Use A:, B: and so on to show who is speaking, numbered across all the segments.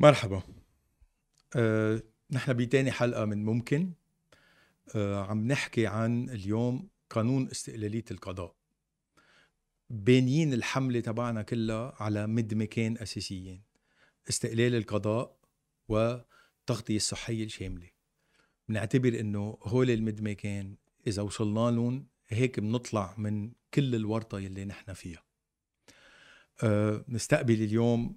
A: مرحبا أه، نحن بتاني حلقة من ممكن أه، عم نحكي عن اليوم قانون استقلالية القضاء بانيين الحملة تبعنا كلها على مدمكين أساسيين استقلال القضاء والتغطية الصحية الشاملة بنعتبر انه هول المدمكين اذا وصلنا لهم هيك بنطلع من كل الورطة يلي نحن فيها أه، نستقبل اليوم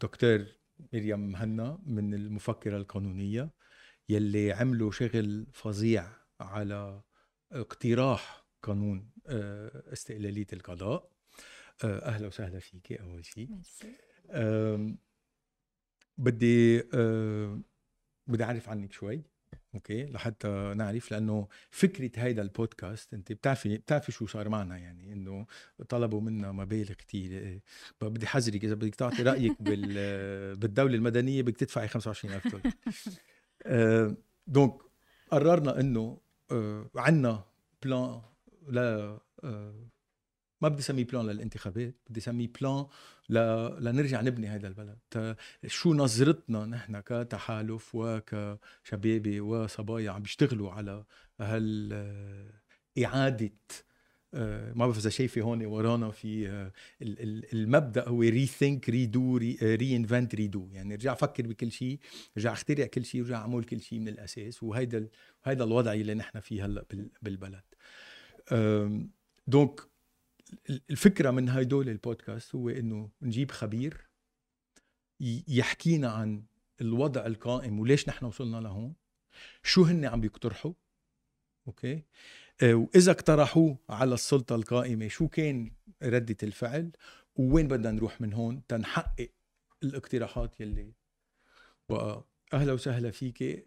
A: دكتور مريم مهنا من المفكرة القانونية يلي عملوا شغل فظيع على اقتراح قانون آه، استقلالية القضاء آه، أهلا وسهلا فيك أول شيء بدي آه، بدي أعرف عنك شوي اوكي لحتى نعرف لانه فكره هيدا البودكاست انت بتعرفي بتعرفي شو صار معنا يعني انه طلبوا منا مبالغ كثير بدي حذرك اذا بدك تعطي رايك بال بالدوله المدنيه بدك تدفعي 25000 دولار دونك آه، قررنا انه آه، عندنا بلان ل آه، ما بدي اسميه بلان للانتخابات بدي اسميه بلان ل... لنرجع نبني هذا البلد ت... شو نظرتنا نحن كتحالف وكشبابي وصبايا عم بيشتغلوا على هال إعادة آه، ما بعرف اذا شايفه هون ورانا في آه، المبدا هو ري ريدو ري انفنت ريدو يعني ارجع فكر بكل شيء ارجع اخترع كل شيء ارجع اعمل كل شيء من الاساس وهيدا هيدا الوضع اللي نحن فيه هلا بالبلد دونك الفكره من هدول البودكاست هو انه نجيب خبير يحكينا عن الوضع القائم وليش نحن وصلنا لهون شو هن عم بيقترحوا اوكي آه، واذا اقترحوه على السلطه القائمه شو كان رده الفعل ووين بدنا نروح من هون تنحقق الاقتراحات يلي بقى اهلا وسهلا فيك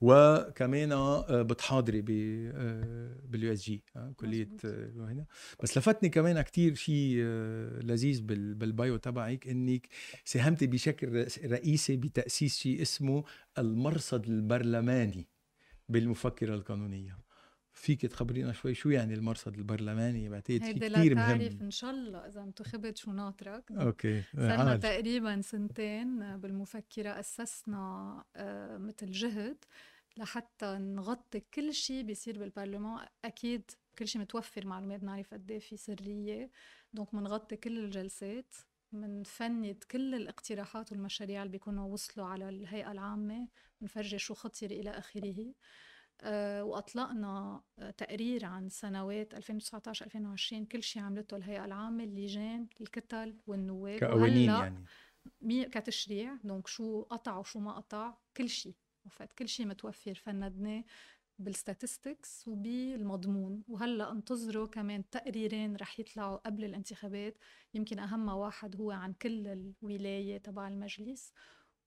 A: وكمان آه، بتحاضري آه، باليو اس جي آه، كليه هنا بس لفتني كمان كتير شيء لذيذ بالبايو تبعك انك ساهمتي بشكل رئيسي بتاسيس شيء اسمه المرصد البرلماني بالمفكره القانونيه فيك تخبرينا شوي شو يعني المرصد البرلماني بعتقد في كثير مهم هيدا
B: ان شاء الله اذا انتخبت شو ناطرك اوكي صرنا تقريبا سنتين بالمفكره اسسنا آه، مثل جهد لحتى نغطي كل شيء بيصير بالبرلمان اكيد كل شيء متوفر معلومات بنعرف قد إيه في سريه دونك بنغطي كل الجلسات بنفند كل الاقتراحات والمشاريع اللي بيكونوا وصلوا على الهيئه العامه بنفرجي شو خطير الى اخره آه، واطلقنا آه، تقرير عن سنوات 2019 2020 كل شيء عملته الهيئه العامه اللجان الكتل والنواب كقوانين يعني كتشريع دونك شو قطع وشو ما قطع كل شيء وفات كل شيء متوفر فندناه بالستاتستكس وبالمضمون وهلا انتظروا كمان تقريرين رح يطلعوا قبل الانتخابات يمكن اهم واحد هو عن كل الولايه تبع المجلس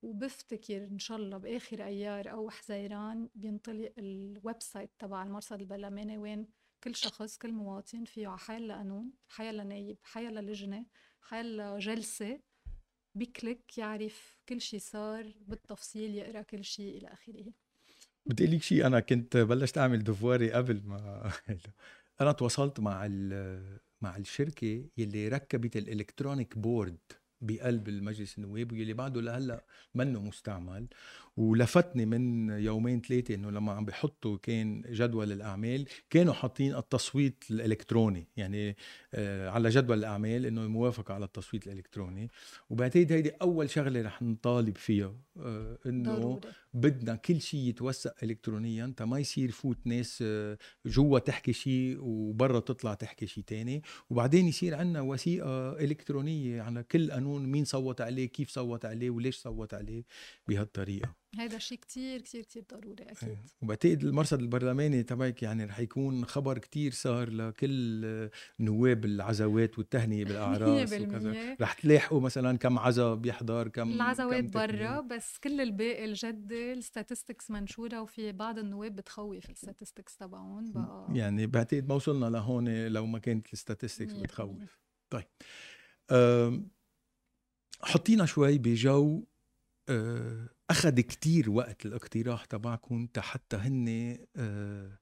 B: وبفتكر ان شاء الله باخر ايار او حزيران بينطلق الويب سايت تبع المرصد البرلماني وين كل شخص كل مواطن فيه حيلا قانون حيلا نايب حيلا لجنه حيلا جلسه بكليك يعرف كل شيء صار بالتفصيل يقرا كل شيء الى اخره
A: بدي اقول لك شيء انا كنت بلشت اعمل دفواري قبل ما انا تواصلت مع مع الشركه يلي ركبت الالكترونيك بورد بقلب المجلس النواب واللي بعده لهلا منه مستعمل ولفتني من يومين ثلاثه انه لما عم بحطوا كان جدول الاعمال كانوا حاطين التصويت الالكتروني يعني آه، على جدول الاعمال انه الموافقه على التصويت الالكتروني وبعتقد هيدي اول شغله رح نطالب فيها آه، انه بدنا كل شيء يتوثق الكترونيا تا ما يصير فوت ناس آه، جوا تحكي شيء وبرا تطلع تحكي شيء تاني وبعدين يصير عندنا وثيقه الكترونيه على كل قانون مين صوت عليه كيف صوت عليه وليش صوت عليه بهالطريقه
B: هذا شيء كتير كتير كتير ضروري اكيد إيه.
A: وبعتقد المرصد البرلماني تبعك يعني رح يكون خبر كتير سهر لكل نواب العزوات والتهنئه بالاعراس وكذا رح تلاحقوا مثلا كم عزا بيحضر كم العزوات برا
B: بس كل الباقي الجد الستاتستكس منشوره وفي بعض النواب بتخوف الستاتستكس تبعهم بقى
A: يعني بعتقد ما وصلنا لهون لو ما كانت الستاتستكس بتخوف طيب أه حطينا شوي بجو أه اخذ كتير وقت الاقتراح تبعكم حتى هن آه،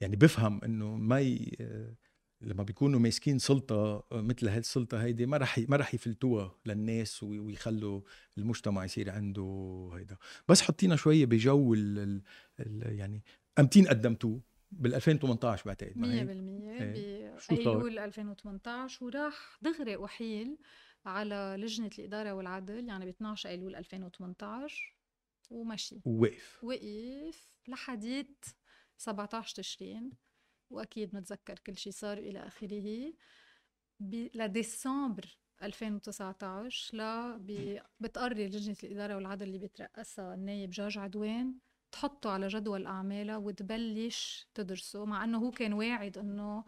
A: يعني بفهم انه ما ي... آه، لما بيكونوا ماسكين سلطه آه، مثل هالسلطه هيدي ما رح ما رح يفلتوها للناس ويخلوا المجتمع يصير عنده هيدا بس حطينا شويه بجو ال... ال... ال... يعني امتين قدمتوه بال 2018 بعتقد 100% بايلول
B: 2018 وراح دغري احيل على لجنه الاداره والعدل يعني ب 12 ايلول 2018 ومشي وقف وقف لحديت 17 تشرين واكيد متذكر كل شيء صار الى اخره لديسمبر 2019 ل بتقرر لجنه الاداره والعدل اللي بيترأسها النايب جورج عدوان تحطه على جدول اعمالها وتبلش تدرسه مع انه هو كان واعد انه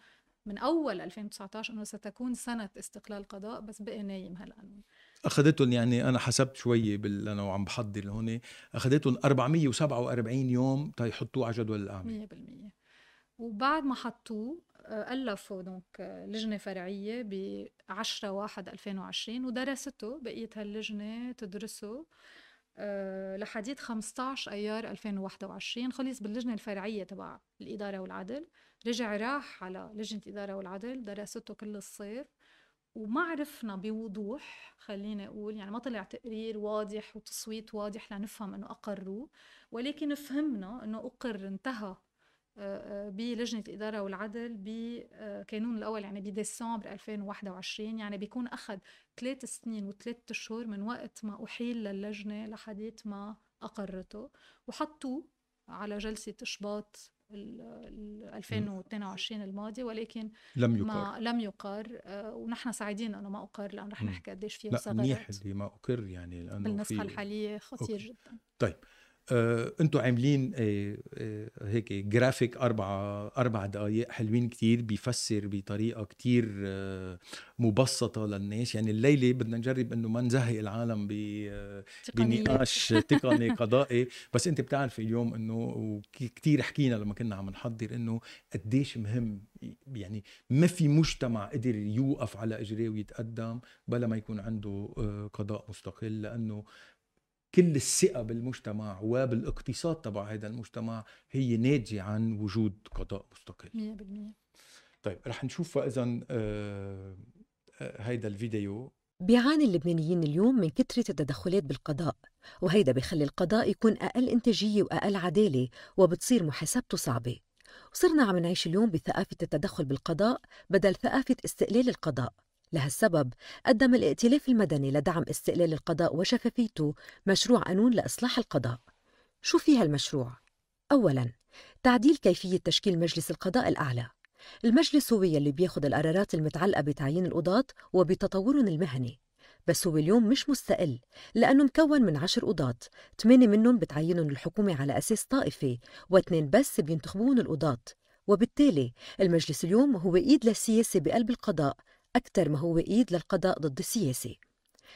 B: من اول 2019 انه ستكون سنه استقلال قضاء بس بقي نايم هالقانون
A: اخذتهم يعني انا حسبت شوي بال انا وعم بحضر هون اخذتهم 447 يوم تيحطوه على جدول الاعمال
B: 100% وبعد ما حطوه آه، ألفوا دونك آه، لجنة فرعية ب 10 1 2020 ودرسته بقيت هاللجنة تدرسه آه، لحديت 15 أيار 2021 خلص باللجنة الفرعية تبع الإدارة والعدل رجع راح على لجنة إدارة والعدل درسته كل الصيف وما عرفنا بوضوح خليني أقول يعني ما طلع تقرير واضح وتصويت واضح لنفهم أنه أقروه ولكن فهمنا أنه أقر انتهى آه، آه، بلجنة الإدارة والعدل بكانون آه، الأول يعني بديسمبر 2021 يعني بيكون أخذ ثلاث سنين وثلاث أشهر من وقت ما أحيل للجنة لحديت ما أقرته وحطوه على جلسة إشباط 2022 الماضي ولكن لم يقر ما لم يقر آه، ونحن سعيدين انه ما اقر لانه رح نحكي قديش فيه لا منيح
A: اللي ما اقر يعني لانه بالنسخه الحاليه خطير أوكي. جدا طيب آه، انتم عاملين آه، آه، هيك جرافيك اربع اربع دقائق حلوين كتير بيفسر بطريقه كتير مبسطه للناس يعني الليله بدنا نجرب انه ما نزهق العالم بنقاش تقني قضائي بس انت بتعرفي اليوم انه كتير حكينا لما كنا عم نحضر انه قديش مهم يعني ما في مجتمع قدر يوقف على اجريه ويتقدم بلا ما يكون عنده قضاء مستقل لانه كل الثقة بالمجتمع وبالاقتصاد تبع هذا المجتمع هي ناتجة عن وجود قضاء مستقل 100% طيب رح نشوف إذا آه،, آه هيدا الفيديو
C: بيعاني اللبنانيين اليوم من كثرة التدخلات بالقضاء وهيدا بخلي القضاء يكون أقل إنتاجية وأقل عدالة وبتصير محاسبته صعبة وصرنا عم نعيش اليوم بثقافة التدخل بالقضاء بدل ثقافة استقلال القضاء لهالسبب قدم الائتلاف المدني لدعم استقلال القضاء وشفافيته مشروع قانون لإصلاح القضاء شو فيها المشروع؟ أولاً تعديل كيفية تشكيل مجلس القضاء الأعلى المجلس هو يلي بياخد القرارات المتعلقة بتعيين القضاة وبتطورهم المهني بس هو اليوم مش مستقل لأنه مكون من عشر قضاة ثمانية منهم بتعينهم الحكومة على أساس طائفي واثنين بس بينتخبون القضاة وبالتالي المجلس اليوم هو إيد للسياسة بقلب القضاء أكثر ما هو إيد للقضاء ضد السياسة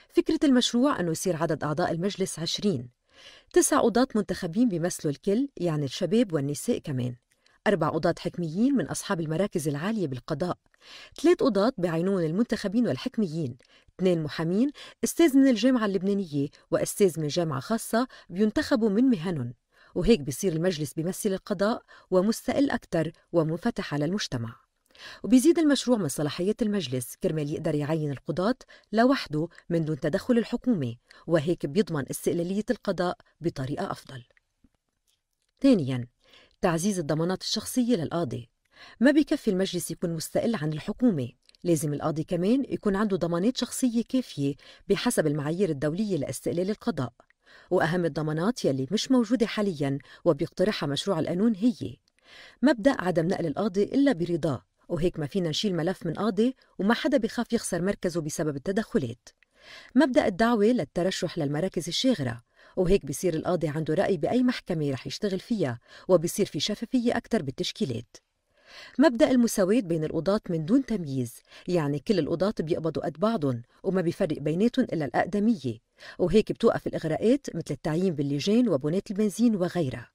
C: فكرة المشروع أنه يصير عدد أعضاء المجلس 20 تسع قضاة منتخبين بيمثلوا الكل يعني الشباب والنساء كمان أربع قضاة حكميين من أصحاب المراكز العالية بالقضاء ثلاث قضاة بعينون المنتخبين والحكميين اثنين محامين استاذ من الجامعة اللبنانية وأستاذ من جامعة خاصة بينتخبوا من مهنهم وهيك بصير المجلس بيمثل القضاء ومستقل أكثر ومنفتح على المجتمع وبيزيد المشروع من صلاحية المجلس كرمال يقدر يعين القضاة لوحده من دون تدخل الحكومة وهيك بيضمن استقلالية القضاء بطريقة أفضل ثانياً تعزيز الضمانات الشخصية للقاضي ما بكفي المجلس يكون مستقل عن الحكومة لازم القاضي كمان يكون عنده ضمانات شخصية كافية بحسب المعايير الدولية لاستقلال القضاء وأهم الضمانات يلي مش موجودة حالياً وبيقترحها مشروع القانون هي مبدأ عدم نقل القاضي إلا برضاه وهيك ما فينا نشيل ملف من قاضي وما حدا بخاف يخسر مركزه بسبب التدخلات مبدأ الدعوة للترشح للمراكز الشاغرة وهيك بصير القاضي عنده رأي بأي محكمة رح يشتغل فيها وبصير في شفافية أكثر بالتشكيلات مبدأ المساواة بين القضاة من دون تمييز يعني كل القضاة بيقبضوا قد بعضهم وما بيفرق بيناتهم إلا الأقدمية وهيك بتوقف الإغراءات مثل التعيين باللجان وبنات البنزين وغيرها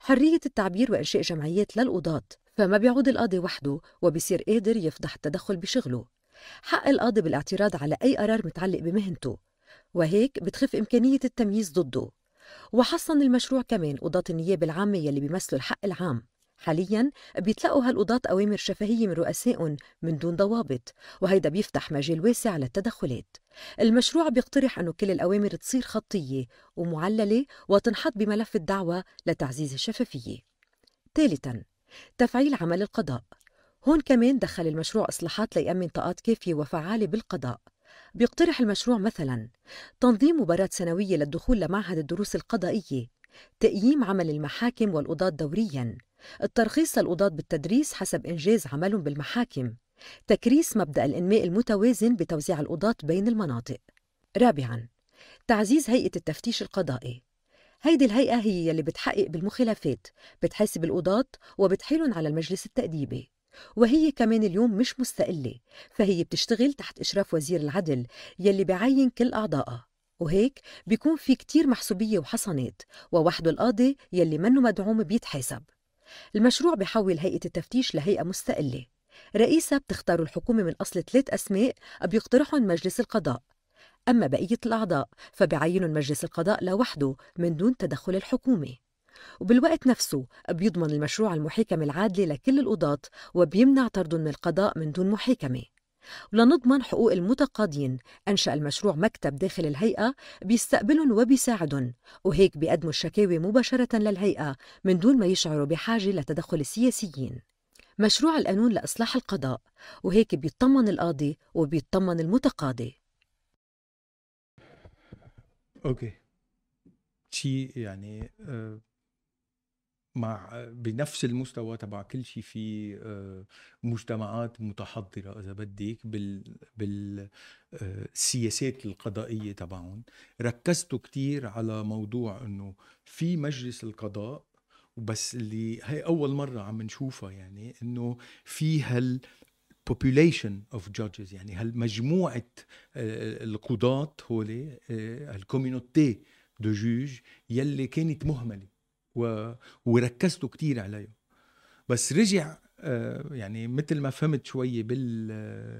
C: حرية التعبير وإنشاء جمعيات للقضاة فما بيعود القاضي وحده وبصير قادر يفضح التدخل بشغله حق القاضي بالاعتراض على أي قرار متعلق بمهنته وهيك بتخف إمكانية التمييز ضده وحصن المشروع كمان قضاة النيابة العامة يلي بيمثلوا الحق العام حاليا بيتلقوا هالقضاة أوامر شفهية من رؤسائهم من دون ضوابط وهيدا بيفتح مجال واسع للتدخلات المشروع بيقترح أنه كل الأوامر تصير خطية ومعللة وتنحط بملف الدعوة لتعزيز الشفافية ثالثاً تفعيل عمل القضاء هون كمان دخل المشروع إصلاحات ليأمن طاقات كافية وفعالة بالقضاء بيقترح المشروع مثلا تنظيم مباراة سنوية للدخول لمعهد الدروس القضائية تقييم عمل المحاكم والقضاة دورياً الترخيص للقضاة بالتدريس حسب إنجاز عملهم بالمحاكم تكريس مبدأ الإنماء المتوازن بتوزيع القضاة بين المناطق رابعاً تعزيز هيئة التفتيش القضائي هيدي الهيئة هي اللي بتحقق بالمخالفات بتحاسب القضاة وبتحيلهم على المجلس التأديبي وهي كمان اليوم مش مستقلة فهي بتشتغل تحت إشراف وزير العدل يلي بعين كل أعضائها وهيك بيكون في كتير محسوبية وحصانات ووحده القاضي يلي منه مدعوم بيتحاسب المشروع بحول هيئة التفتيش لهيئة مستقلة رئيسها بتختار الحكومة من أصل ثلاث أسماء بيقترحهم مجلس القضاء أما بقية الأعضاء فبعين مجلس القضاء لوحده من دون تدخل الحكومة وبالوقت نفسه بيضمن المشروع المحاكمة العادلة لكل القضاة وبيمنع طردهم من القضاء من دون محاكمة ولنضمن حقوق المتقاضين أنشأ المشروع مكتب داخل الهيئة بيستقبلهم وبيساعدهم وهيك بيقدموا الشكاوي مباشرة للهيئة من دون ما يشعروا بحاجة لتدخل السياسيين مشروع القانون لإصلاح القضاء وهيك بيطمن القاضي وبيطمن المتقاضي
A: اوكي شيء يعني آه، مع بنفس المستوى تبع كل شيء في آه، مجتمعات متحضره اذا بدك بال بالسياسات آه، القضائيه تبعهم ركزتوا كثير على موضوع انه في مجلس القضاء بس اللي هي اول مره عم نشوفها يعني انه في هال population of judges يعني هالمجموعة آه، القضاة هولي هالكوميونتي آه، دو جوج يلي كانت مهملة وركزتوا كتير عليها بس رجع آه، يعني مثل ما فهمت شوي بال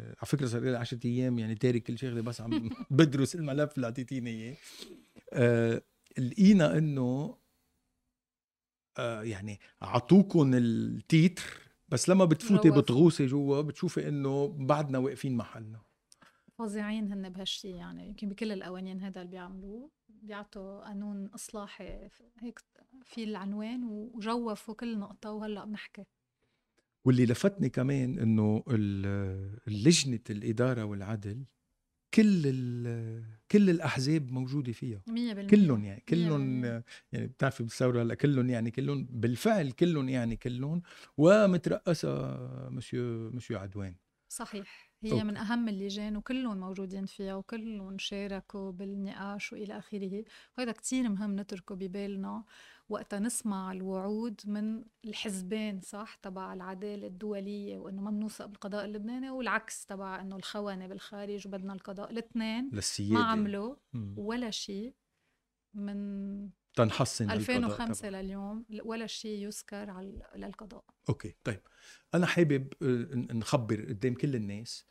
A: على فكره صار لي 10 ايام يعني تارك كل شغله بس عم
C: بدرس
A: الملف اللي اعطيتيني اياه لقينا انه يعني عطوكم التيتر بس لما بتفوتي بتغوصي جوا بتشوفي انه بعدنا واقفين محلنا
B: فظيعين هن بهالشيء يعني يمكن بكل القوانين هذا اللي بيعملوه بيعطوا قانون اصلاحي هيك في العنوان وجوفوا كل نقطه وهلا بنحكي
A: واللي لفتني كمان انه لجنه الاداره والعدل كل كل الاحزاب موجوده فيها 100% كلهم يعني كلهم يعني بتعرفي بالثوره هلا كلهم يعني كلهم بالفعل كلهم يعني كلهم ومترأسها مسيو مسيو عدوان
B: صحيح هي أوكي. من اهم اللجان وكلهم موجودين فيها وكلهم شاركوا بالنقاش والى اخره وهذا كثير مهم نتركه ببالنا وقتها نسمع الوعود من الحزبين صح تبع العدالة الدولية وإنه ما بنوثق بالقضاء اللبناني والعكس تبع إنه الخونة بالخارج وبدنا القضاء الاثنين ما عملوا ولا شيء من
A: تنحسن 2005
B: القضاء لليوم ولا شيء يذكر على للقضاء
A: اوكي طيب انا حابب آه، نخبر قدام كل الناس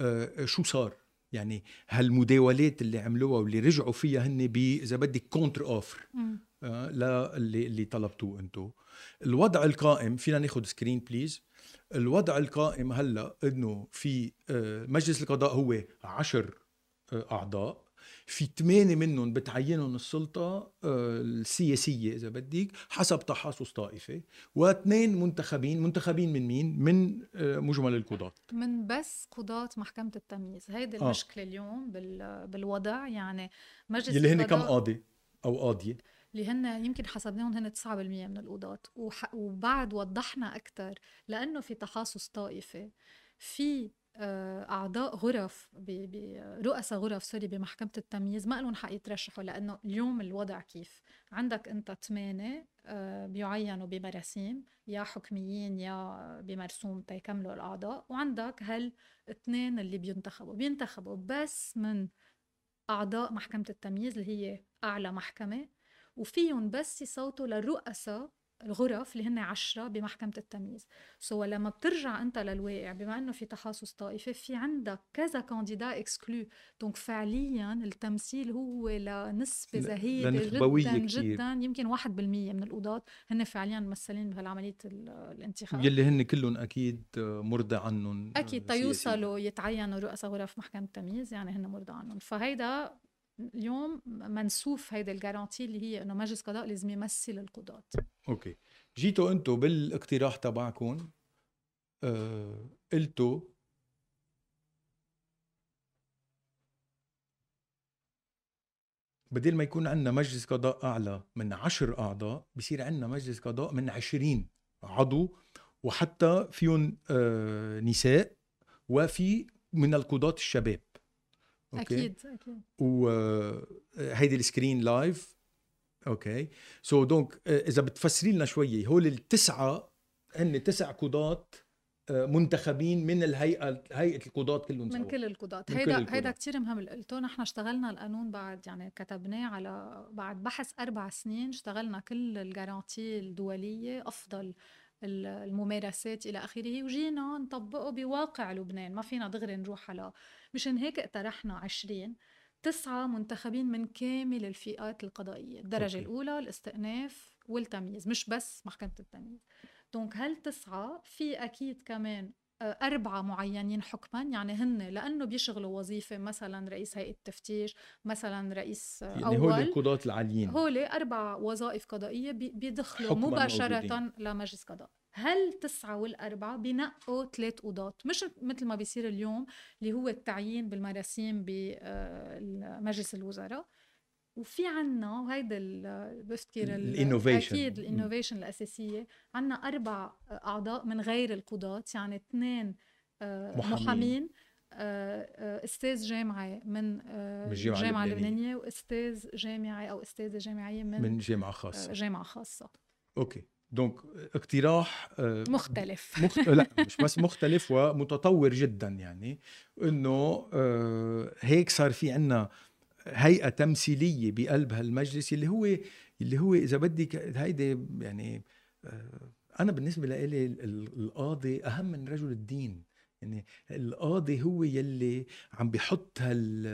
A: آه، شو صار يعني هالمداولات اللي عملوها واللي رجعوا فيها هن اذا بدك كونتر اوفر آه اللي طلبتوه انتو الوضع القائم فينا ناخذ سكرين بليز الوضع القائم هلا انه في آه، مجلس القضاء هو عشر آه اعضاء في ثمانية منهم بتعينهم السلطة آه، السياسية إذا بدك حسب تحاصص طائفي واثنين منتخبين منتخبين من مين؟ من آه، مجمل القضاة
B: من بس قضاة محكمة التمييز هيدي آه. المشكلة آه. اليوم بالوضع يعني مجلس اللي هن كم
A: قاضي أو قاضية؟
B: اللي هن يمكن حسبناهم هن 9% من القضاة وبعد وضحنا أكثر لأنه في تحاصص طائفي في آه، اعضاء غرف برؤساء غرف سوري بمحكمه التمييز ما لهم حق يترشحوا لانه اليوم الوضع كيف عندك انت ثمانيه آه، بيعينوا بمراسيم يا حكميين يا بمرسوم تيكملوا الاعضاء وعندك اثنين اللي بينتخبوا بينتخبوا بس من اعضاء محكمه التمييز اللي هي اعلى محكمه وفيهم بس يصوتوا للرؤساء الغرف اللي هن عشرة بمحكمة التمييز سو لما بترجع أنت للواقع بما أنه في تخصص طائفي في عندك كذا كانديدا اكسكلو دونك فعليا التمثيل هو لنسبة زهيدة جدا كتير. جدا يمكن 1% من القضاة هن فعليا ممثلين بهالعملية الانتخاب يلي
A: هن كلهم أكيد مرضى عنهم أكيد تيوصلوا
B: يتعينوا رؤساء غرف محكمة التمييز يعني هن مرضى عنهم فهيدا اليوم منسوف هيدا الجارانتي اللي هي انه مجلس قضاء لازم يمثل القضاة
A: اوكي جيتوا انتوا بالاقتراح تبعكم آه قلتوا بدل ما يكون عندنا مجلس قضاء اعلى من 10 اعضاء بصير عندنا مجلس قضاء من 20 عضو وحتى فيهم آه نساء وفي من القضاة الشباب اوكي اكيد اكيد وهيدي آه، السكرين لايف اوكي سو دونك آه، اذا بتفسري لنا شوي هول التسعه هن تسع قضاه آه، منتخبين من الهيئه هيئه القضاة كلهم من كل
B: القضاة هيدا هيدا كثير مهم اللي قلته نحن اشتغلنا القانون بعد يعني كتبناه على بعد بحث اربع سنين اشتغلنا كل الجارانتي الدوليه افضل الممارسات الى اخره وجينا نطبقه بواقع لبنان ما فينا دغري نروح على مشان هيك اقترحنا 20 تسعة منتخبين من كامل الفئات القضائية الدرجة أوكي. الأولى الاستئناف والتمييز مش بس محكمة التمييز دونك هل تسعة في أكيد كمان آه، أربعة معينين حكما يعني هن لأنه بيشغلوا وظيفة مثلا رئيس هيئة تفتيش مثلا رئيس آه، يعني أول هولي
A: القضاة العاليين هولي
B: أربع وظائف قضائية بيدخلوا مباشرة موجودين. لمجلس قضاء هل تسعة والأربعة بنقوا ثلاث قضاة مش مثل ما بيصير اليوم اللي هو التعيين بالمراسيم بمجلس آه، الوزراء وفي عنا وهيدا بفكر الانوفيشن اكيد الانوفيشن الاساسيه عنا اربع اعضاء من غير القضاة يعني اثنين آه، محامين, آه، آه، استاذ جامعه من الجامعه اللبنانية. واستاذ جامعي او استاذه جامعيه من من جامعه خاصه جامعه خاصه
A: اوكي دونك اقتراح مختلف مخ... لا مش بس مختلف ومتطور جدا يعني انه هيك صار في عندنا هيئه تمثيليه بقلب هالمجلس اللي هو اللي هو اذا بدك هيدي يعني آه، انا بالنسبه لي القاضي اهم من رجل الدين يعني القاضي هو يلي عم بيحط هال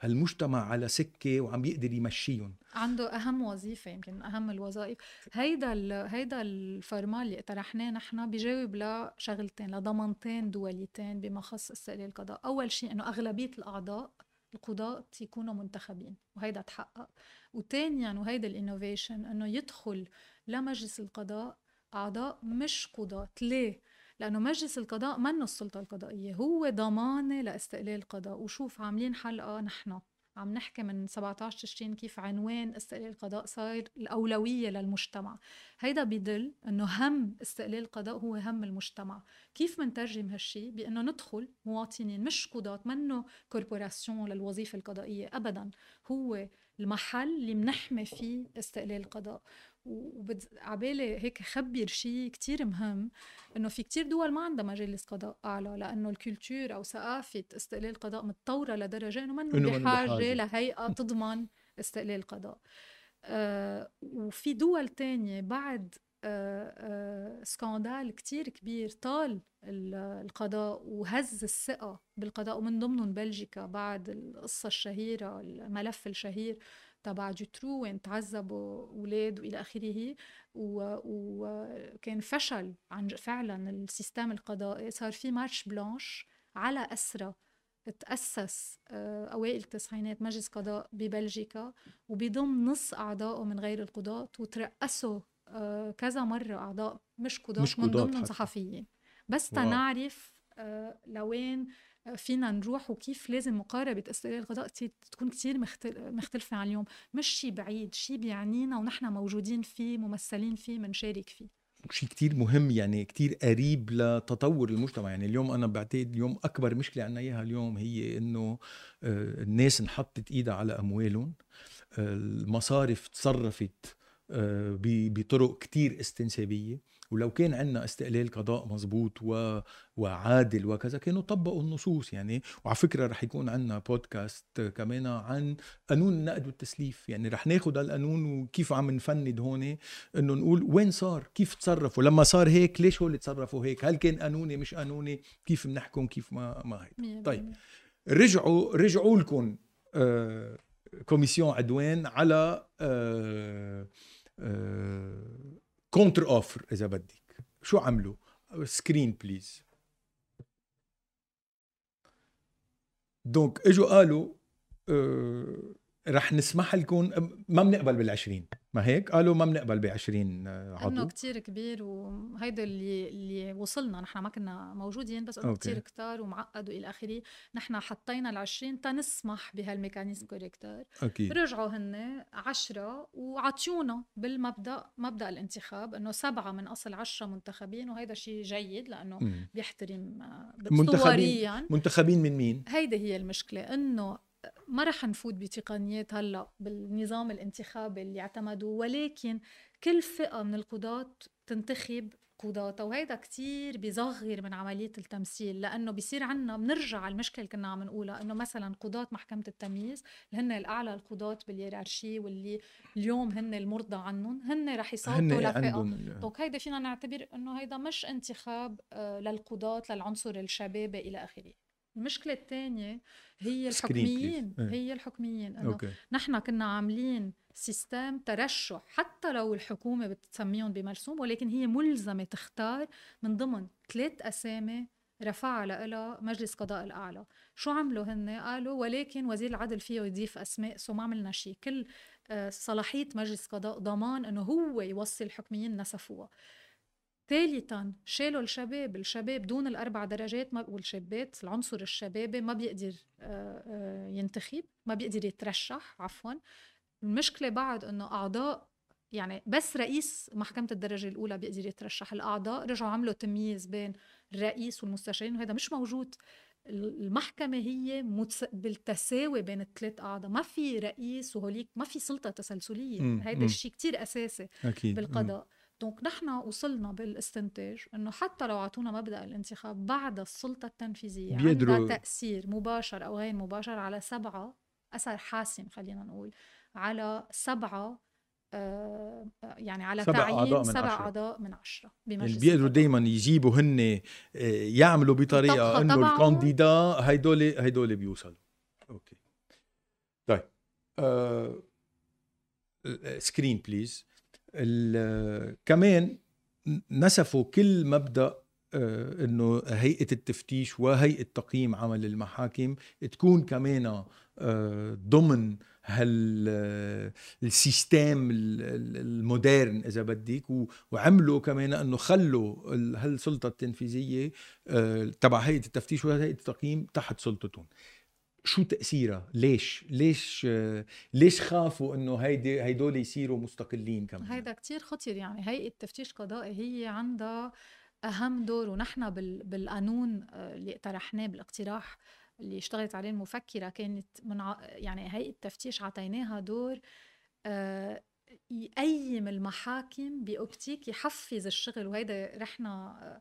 A: هالمجتمع على سكه وعم بيقدر يمشيهم
B: عنده اهم وظيفه يمكن اهم الوظائف هيدا ال... هيدا الفرمان اللي اقترحناه نحن بجاوب لشغلتين لضمانتين دوليتين بما خص استقلال القضاء اول شيء انه اغلبيه الاعضاء القضاة يكونوا منتخبين وهيدا تحقق وثانيا يعني وهيدا الانوفيشن انه يدخل لمجلس القضاء اعضاء مش قضاة ليه؟ لانه مجلس القضاء منه السلطه القضائيه هو ضمانه لاستقلال القضاء وشوف عاملين حلقه نحن عم نحكي من 17 تشرين كيف عنوان استقلال القضاء صار الأولوية للمجتمع هيدا بيدل أنه هم استقلال القضاء هو هم المجتمع كيف منترجم هالشي بأنه ندخل مواطنين مش قضاة منه كوربوراسيون للوظيفة القضائية أبدا هو المحل اللي منحمي فيه استقلال القضاء وعبالي هيك خبر شيء كتير مهم انه في كتير دول ما عندها مجالس قضاء اعلى لانه الكولتور او ثقافه استقلال القضاء متطوره لدرجه انه ما بحاجه لهيئه تضمن استقلال القضاء آه وفي دول تانية بعد آه، آه، سكاندال كتير كبير طال القضاء وهز الثقة بالقضاء ومن ضمنهم بلجيكا بعد القصة الشهيرة الملف الشهير تبع وين تعذبوا اولاد والى اخره وكان فشل عن فعلا السيستم القضائي صار في مارش بلانش على اسرى تأسس آه، أوائل التسعينات مجلس قضاء ببلجيكا وبيضم نص أعضائه من غير القضاة وترأسوا آه، كذا مرة أعضاء مش قضاة مش من ضمنهم صحفيين بس تنعرف آه، لوين فينا نروح وكيف لازم مقاربه استقلال الغذاء تكون كتير مختلفه عن اليوم مش شيء بعيد شيء بيعنينا ونحن موجودين فيه ممثلين فيه بنشارك فيه
A: شيء كتير مهم يعني كتير قريب لتطور المجتمع يعني اليوم أنا بعتقد اليوم أكبر مشكلة عنا إياها اليوم هي إنه آه، الناس انحطت إيدها على أموالهم آه، المصارف تصرفت آه، بطرق كتير استنسابية ولو كان عندنا استقلال قضاء مضبوط و... وعادل وكذا كانوا طبقوا النصوص يعني وعلى فكره رح يكون عندنا بودكاست كمان عن قانون النقد والتسليف يعني رح ناخذ هالقانون وكيف عم نفند هون انه نقول وين صار كيف تصرفوا لما صار هيك ليش هول تصرفوا هيك هل كان قانوني مش قانوني كيف بنحكم كيف ما ما هيك طيب رجعوا رجعوا لكم آه كوميسيون عدوان على آه آه كونتر اوفر اذا بدك شو عملوا سكرين بليز دونك اجوا قالوا أه رح نسمح لكم ما بنقبل بال20 ما هيك قالوا ما بنقبل ب20 آه، عضو انه
B: كثير كبير وهيدا اللي اللي وصلنا نحن ما كنا موجودين بس انه كثير كتار ومعقد والى اخره نحن حطينا ال20 تنسمح بهالميكانيزم كوريكتور اكيد رجعوا هن 10 وعطيونا بالمبدا مبدا الانتخاب انه سبعه من اصل 10 منتخبين وهيدا شيء جيد لانه م. بيحترم آه، منتخبين
A: منتخبين من مين؟
B: هيدي هي المشكله انه ما رح نفوت بتقنيات هلا بالنظام الانتخابي اللي اعتمدوه ولكن كل فئه من القضاة تنتخب قضاتها وهيدا كتير بيصغر من عملية التمثيل لأنه بصير عنا بنرجع على المشكلة اللي كنا عم نقولها إنه مثلا قضاة محكمة التمييز اللي هن الأعلى القضاة باليرارشي واللي اليوم هن المرضى عنهم هن رح يصوتوا لفئة دونك آه. هيدا فينا نعتبر إنه هيدا مش انتخاب آه، للقضاة للعنصر الشبابي إلى آخره المشكله الثانيه هي الحكميين إيه. هي الحكميين انه نحن كنا عاملين سيستم ترشح حتى لو الحكومه بتسميهم بمرسوم ولكن هي ملزمه تختار من ضمن ثلاث اسامي رفعها لها مجلس قضاء الاعلى شو عملوا هن قالوا ولكن وزير العدل فيه يضيف اسماء سو ما عملنا شيء كل آه، صلاحيه مجلس قضاء ضمان انه هو يوصي الحكميين نسفوها ثالثا شالوا الشباب الشباب دون الاربع درجات ما والشابات العنصر الشبابي ما بيقدر آه، آه، ينتخب ما بيقدر يترشح عفوا المشكله بعد انه اعضاء يعني بس رئيس محكمة الدرجة الأولى بيقدر يترشح الأعضاء رجعوا عملوا تمييز بين الرئيس والمستشارين وهذا مش موجود المحكمة هي متس... بالتساوي بين الثلاث أعضاء ما في رئيس وهوليك ما في سلطة تسلسلية هذا الشيء كتير أساسي أكيد. بالقضاء م. دونك نحن وصلنا بالاستنتاج انه حتى لو اعطونا مبدا الانتخاب بعد السلطه التنفيذيه بيدرو. عندها تاثير مباشر او غير مباشر على سبعه اثر حاسم خلينا نقول على سبعه آه، آه، يعني على سبع تعيين أعضاء سبع عشرة. اعضاء من عشره بمجلس يعني بيقدروا
A: دائما يجيبوا هن آه، يعملوا بطريقه انه الكانديدا هيدول هيدول بيوصلوا اوكي طيب سكرين بليز كمان نسفوا كل مبدا آه، انه هيئه التفتيش وهيئه تقييم عمل المحاكم تكون كمان آه، ضمن هالسيستم آه، المودرن اذا بدك وعملوا كمان انه خلوا هالسلطه التنفيذيه تبع هيئه التفتيش وهيئه التقييم تحت سلطتهم شو تاثيرها ليش ليش ليش خافوا انه هيدي هيدول يصيروا مستقلين كمان
B: هيدا كتير خطير يعني هيئه تفتيش قضائي هي عندها اهم دور ونحن بالقانون آه، اللي اقترحناه بالاقتراح اللي اشتغلت عليه المفكره كانت من يعني هيئه تفتيش عطيناها دور آه، يقيم المحاكم باوبتيك يحفز الشغل وهيدا رحنا آه،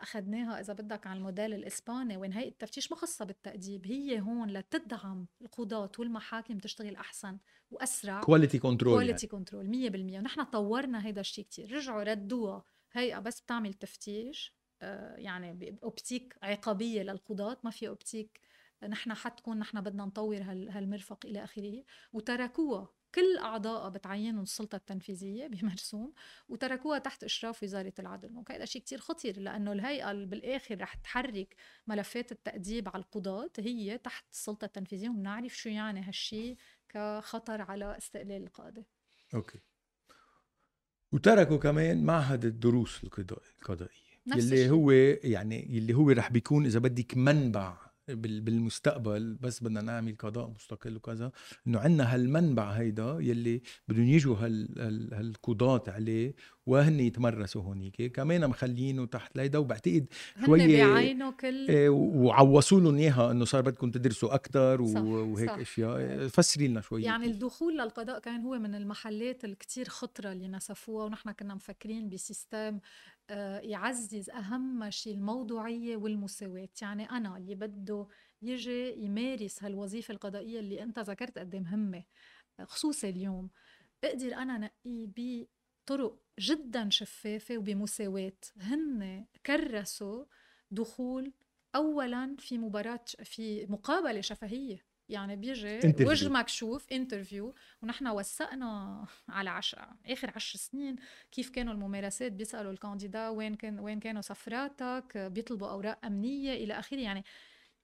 B: اخذناها اذا بدك عن الموديل الاسباني وين هيئه التفتيش ما خصها بالتاديب هي هون لتدعم القضاة والمحاكم تشتغل احسن واسرع كواليتي كنترول كواليتي كنترول 100% ونحن طورنا هذا الشيء كثير رجعوا ردوها هيئه بس بتعمل تفتيش آه، يعني باوبتيك عقابيه للقضاة ما في اوبتيك نحن حتكون نحن بدنا نطور هالمرفق الى اخره وتركوها كل أعضاء بتعينهم السلطة التنفيذية بمرسوم وتركوها تحت إشراف وزارة العدل وهذا شيء كتير خطير لأنه الهيئة بالآخر رح تحرك ملفات التأديب على القضاة هي تحت السلطة التنفيذية وبنعرف شو يعني هالشيء كخطر على استقلال القاضي
A: أوكي وتركوا كمان معهد الدروس القضائية اللي هو يعني اللي هو رح بيكون إذا بدك منبع بالمستقبل بس بدنا نعمل قضاء مستقل وكذا انه عندنا هالمنبع هيدا يلي بدهم يجوا هال هالقضاة عليه وهن يتمرسوا هونيك كمان مخلينه تحت ليدا وبعتقد شوي هن بيعينوا كل إيه، وعوصوا لهم اياها انه صار بدكم تدرسوا اكثر وهيك صح. اشياء فسري لنا شوي يعني
B: الدخول للقضاء كان هو من المحلات الكتير خطره اللي نسفوها ونحن كنا مفكرين بسيستم آه، يعزز أهم شيء الموضوعية والمساواة يعني أنا اللي بده يجي يمارس هالوظيفة القضائية اللي أنت ذكرت قد إيه مهمة خصوصا اليوم بقدر أنا نقي بطرق جدا شفافة وبمساواة هن كرسوا دخول أولا في مباراة في مقابلة شفهية يعني بيجي وجه مكشوف انترفيو ونحن وثقنا على عشرة اخر عشر سنين كيف كانوا الممارسات بيسالوا الكانديدا وين كان وين كانوا سفراتك بيطلبوا اوراق امنيه الى اخره يعني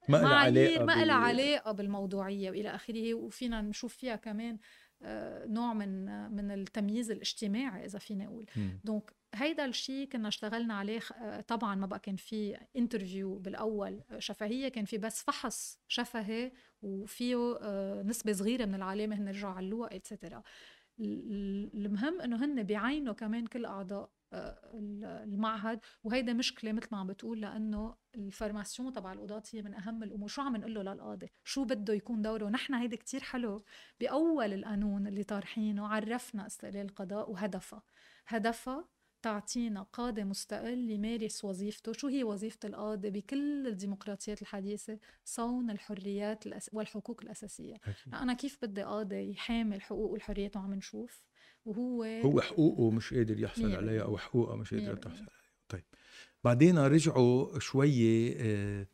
C: ما لها علاقه ما لها علاقه
B: بالموضوعيه والى اخره وفينا نشوف فيها كمان آه، نوع من آه، من التمييز الاجتماعي اذا فينا اقول دونك هيدا الشيء كنا اشتغلنا عليه آه، طبعا ما بقى كان في انترفيو بالاول شفهيه كان في بس فحص شفهي وفيه آه، نسبه صغيره من العلامه هن رجعوا علوها اتسترا المهم انه هن بيعينوا كمان كل اعضاء آه، المعهد وهيدا مشكله مثل ما عم بتقول لانه الفارماسيون تبع القضاة هي من اهم الامور شو عم نقول له للقاضي شو بده يكون دوره نحن هيدا كتير حلو باول القانون اللي طارحينه عرفنا استقلال القضاء وهدفها هدفها تعطينا قاضي مستقل يمارس وظيفته شو هي وظيفة القاضي بكل الديمقراطيات الحديثة صون الحريات الأس... والحقوق الأساسية أكيد. أنا كيف بدي قاضي يحامل حقوق والحريات وعم نشوف وهو هو
A: حقوقه مش قادر يحصل عليها أو حقوقها مش قادرة تحصل عليها طيب بعدين رجعوا شوية آه،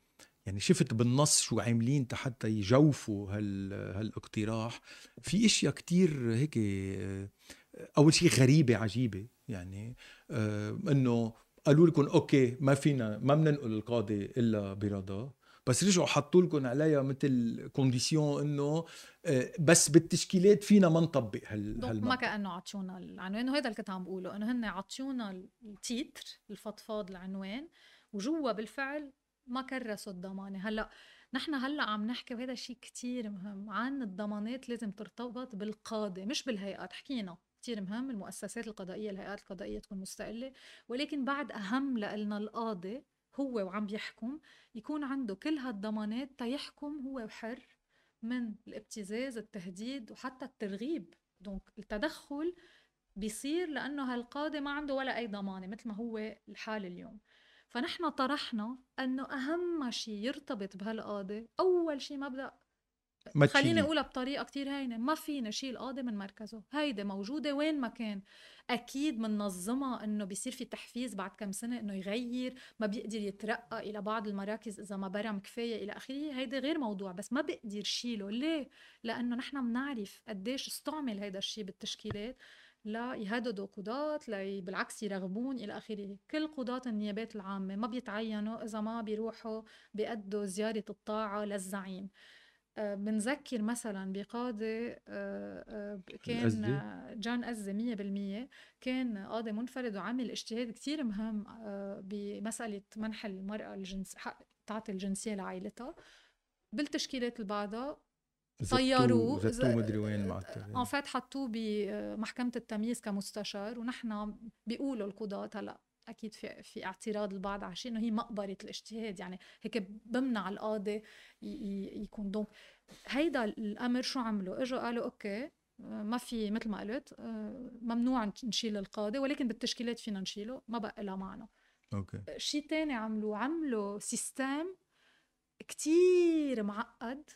A: يعني شفت بالنص شو عاملين حتى يجوفوا هال هالاقتراح في اشياء كتير هيك آه اول شيء غريبه عجيبه يعني آه انه قالوا لكم اوكي ما فينا ما بننقل القاضي الا برضا بس رجعوا حطوا لكم عليها مثل كونديسيون انه آه، بس بالتشكيلات فينا ما نطبق هال هالمبدا ما
B: كانه عطشونا العنوان وهذا اللي كنت عم بقوله انه هن عطشونا التيتر الفضفاض العنوان وجوا بالفعل ما كرسوا الضمانه هلا نحن هلا عم نحكي وهذا شيء كتير مهم عن الضمانات لازم ترتبط بالقاضي مش بالهيئات حكينا كتير مهم المؤسسات القضائية الهيئات القضائية تكون مستقلة ولكن بعد أهم لإلنا القاضي هو وعم بيحكم يكون عنده كل هالضمانات تيحكم هو حر من الابتزاز التهديد وحتى الترغيب دونك التدخل بيصير لأنه هالقاضي ما عنده ولا أي ضمانة مثل ما هو الحال اليوم فنحن طرحنا أنه أهم شيء يرتبط بهالقاضي أول شيء مبدأ خليني اقولها بطريقه كتير هينه ما في نشيل قاضي من مركزه هيدي موجوده وين ما كان اكيد بننظمها انه بيصير في تحفيز بعد كم سنه انه يغير ما بيقدر يترقى الى بعض المراكز اذا ما برم كفايه الى اخره هيدي غير موضوع بس ما بقدر شيله ليه لانه نحن بنعرف قديش استعمل هيدا الشيء بالتشكيلات لا يهددوا قضاة لا بالعكس يرغبون إلى آخره كل قضاة النيابات العامة ما بيتعينوا إذا ما بيروحوا بيأدوا زيارة الطاعة للزعيم بنذكر مثلا بقاضي كان جان أزة مية بالمية كان قاضي منفرد وعمل اجتهاد كتير مهم بمسألة منح المرأة الجنس حق تعطي الجنسية لعائلتها بالتشكيلات البعضها
C: طيروه زتوه
B: مدري وين معناتها ان فات حطوه بمحكمه التمييز كمستشار ونحن بيقولوا القضاة هلا اكيد في في اعتراض البعض على شيء انه هي مقبره الاجتهاد يعني هيك بمنع القاضي يكون دونك هيدا الامر شو عملوا؟ اجوا قالوا اوكي ما في مثل ما قلت آه، ممنوع نشيل القاضي ولكن بالتشكيلات فينا نشيله ما بقى لها معنى اوكي شيء ثاني عملوا عملوا سيستم كتير معقد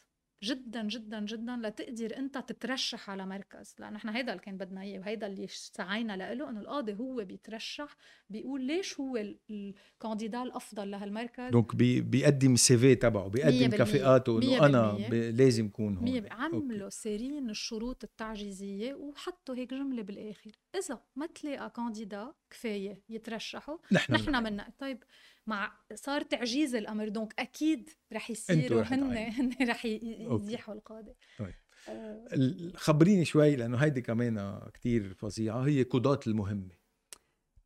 B: جدا جدا جدا لتقدر انت تترشح على مركز لانه احنا هيدا اللي كان بدنا اياه وهيدا اللي سعينا له انه القاضي هو بيترشح بيقول ليش هو الكانديدا الافضل لهالمركز دونك
A: بي بيقدم السي في تبعه بيقدم كفاءاته انه انا لازم اكون هون
B: عملوا سيرين الشروط التعجيزيه وحطوا هيك جمله بالاخر اذا ما تلاقى كانديدا كفايه يترشحوا نحن, نحن من طيب مع صار تعجيز الامر دونك اكيد رح يصيروا هن هن رح يزيحوا القاضي طيب آه.
A: خبريني شوي لانه هيدي كمان كتير فظيعه هي قضاة المهمه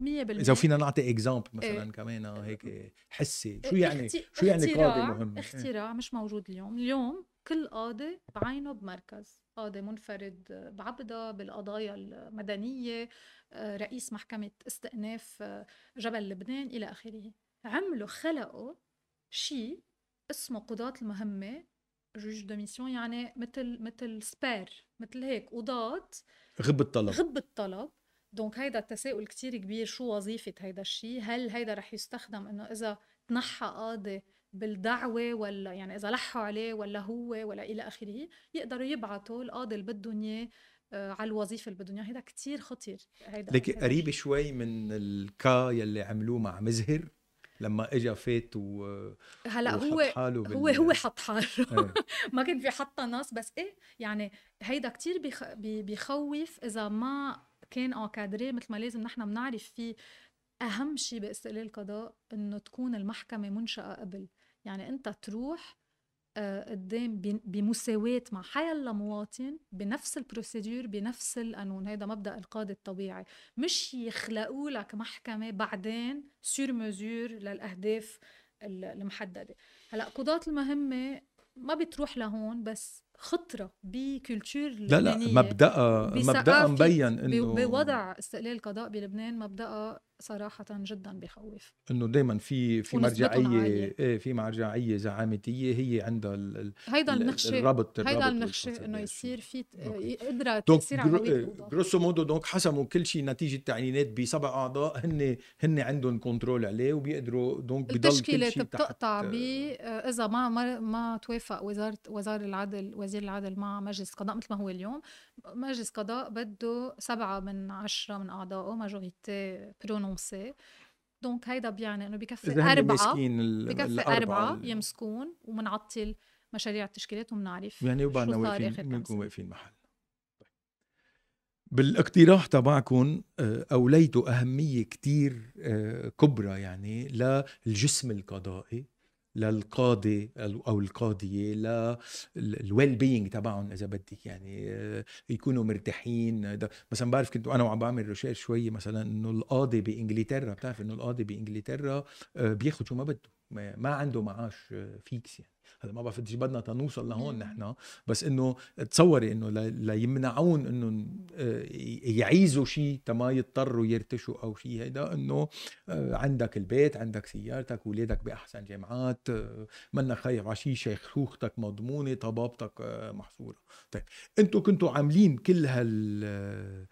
B: 100% اذا فينا
A: نعطي اكزامبل إيه. مثلا آه. إيه. كمان هيك حسي شو يعني اختي... شو يعني قاضي مهم إيه. اختراع
B: إيه. مش موجود اليوم اليوم كل قاضي بعينه بمركز قاضي منفرد بعبدا بالقضايا المدنيه آه، رئيس محكمه استئناف جبل لبنان الى اخره عملوا خلقوا شيء اسمه قضاة المهمة جوج دو ميسيون يعني مثل مثل سبير مثل هيك قضاة
A: غب الطلب غب
B: الطلب دونك هيدا التساؤل كتير كبير شو وظيفة هيدا الشيء هل هيدا رح يستخدم انه اذا تنحى قاضي بالدعوة ولا يعني إذا لحوا عليه ولا هو ولا إلى آخره يقدروا يبعثوا القاضي اللي بدهم إياه آه، على الوظيفة اللي بدهم إياها هيدا كتير خطير هيدا لكن قريبة
A: شوي من الكا يلي عملوه مع مزهر لما اجى فات و
B: هلا هو حاله بال... هو هو حط حاله إيه. ما كان في حتى ناس بس ايه يعني هيدا كتير بيخ... بيخوف اذا ما كان انكادري مثل ما لازم نحن بنعرف فيه اهم شيء باستقلال القضاء انه تكون المحكمه منشاه قبل يعني انت تروح آه، قدام بمساواة مع حيلا مواطن بنفس البروسيدور بنفس القانون هيدا مبدأ القاضي الطبيعي مش يخلقوا لك محكمة بعدين سور مزور للأهداف المحددة هلا قضاة المهمة ما بتروح لهون بس خطره بكلتشر لا لا مبدأ مبدأ مبين انه بوضع استقلال القضاء بلبنان مبدأ صراحه جدا بخوف
A: انه دائما في في مرجعيه ايه في مرجعيه زعامتيه هي عندها ال هيدا المخشي الربط هيدا
B: المخشي انه يصير في قدره تاثير على
A: جروسو مودو دونك حسموا كل شيء نتيجه تعيينات بسبع اعضاء هن هن عندهم كنترول عليه وبيقدروا دونك بضل التشكيلات كل شيء بتقطع ب
B: آه، اذا ما ما, ما توافق وزاره وزاره العدل وزير العدل مع مجلس قضاء مثل ما هو اليوم مجلس قضاء بده سبعة من عشرة من أعضائه ماجوريتي برونو ونص دونك هيدا بيعني انه بكفي اربعه بكفي اربعه يمسكون ومنعطل مشاريع التشكيلات ومنعرف يعني وبعدنا واقفين
A: واقفين محل بالاقتراح تبعكم آه، أوليتوا أهمية كتير آه، كبرى يعني للجسم القضائي للقاضي او القاضيه للويل بينج تبعهم اذا بدك يعني آه، يكونوا مرتاحين مثلا بعرف كنت انا وعم بعمل ريسيرش شوي مثلا انه القاضي بانجلترا بتعرف انه القاضي بانجلترا آه، بياخذ شو ما بده ما عنده معاش فيكس يعني هلا ما بعرف قديش بدنا تنوصل لهون نحن بس انه تصوري انه ليمنعون انه آه، يعيزوا شيء تما يضطروا يرتشوا او شيء هيدا انه آه، عندك البيت عندك سيارتك اولادك باحسن جامعات آه، منك خايف على شيء شيخوختك مضمونه طبابتك محصوره طيب انتم كنتوا عاملين كل هال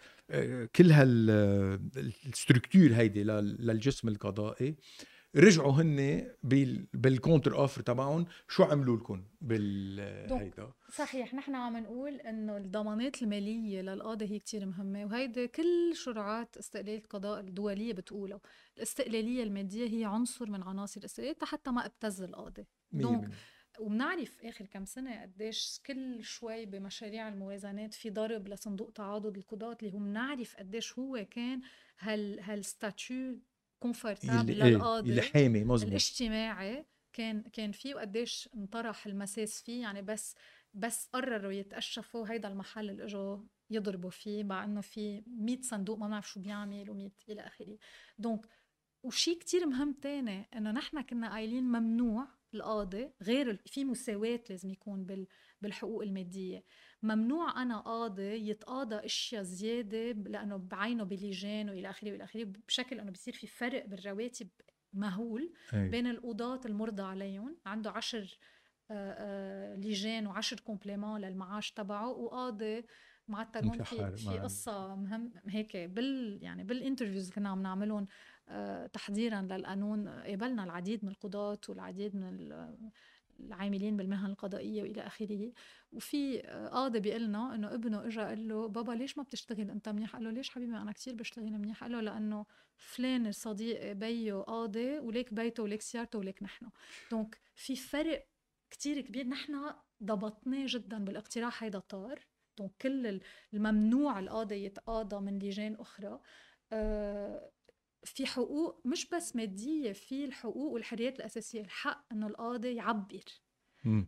A: كل هالستركتور هيدي للجسم القضائي رجعوا هن بالكونتر اوفر تبعهم شو عملوا لكم بالهيدا
B: صحيح نحن عم نقول انه الضمانات الماليه للقاضي هي كثير مهمه وهيدي كل شرعات استقلال القضاء الدوليه بتقولها الاستقلاليه الماديه هي عنصر من عناصر الاستقلال حتى ما ابتز القاضي دونك وبنعرف اخر كم سنه قديش كل شوي بمشاريع الموازنات في ضرب لصندوق تعاضد القضاة اللي هو بنعرف قديش هو كان هال هالستاتيو كونفورتابل إيه، للقاضي اللي حامي مزبوط الاجتماعي كان كان فيه وقديش انطرح المساس فيه يعني بس بس قرروا يتأشفوا هيدا المحل اللي اجوا يضربوا فيه مع انه في 100 صندوق ما بنعرف شو بيعمل و100 الى اخره دونك وشي كتير مهم تاني انه نحن كنا قايلين ممنوع القاضي غير في مساواة لازم يكون بالحقوق المادية ممنوع انا قاضي يتقاضى اشياء زياده لانه بعينه بلجان والى اخره والى اخره بشكل انه بصير في فرق بالرواتب مهول أي. بين القضاة المرضى عليهم عنده عشر آه، آه، لجان وعشر كومبليمون للمعاش تبعه وقاضي معترون في في قصه مهم هيك بال يعني بالانترفيوز كنا عم نعملهم آه، تحضيرا للقانون قابلنا العديد من القضاة والعديد من العاملين بالمهن القضائيه والى اخره وفي آه، قاضي بيقول لنا انه ابنه اجى قال له بابا ليش ما بتشتغل انت منيح قال له ليش حبيبي انا كثير بشتغل منيح قال له لانه فلان صديق بيه قاضي وليك بيته وليك سيارته وليك نحن دونك في فرق كثير كبير نحن ضبطناه جدا بالاقتراح هيدا طار دونك كل الممنوع القاضي يتقاضى من لجان اخرى أه في حقوق مش بس مادية في الحقوق والحريات الأساسية الحق إنه القاضي يعبر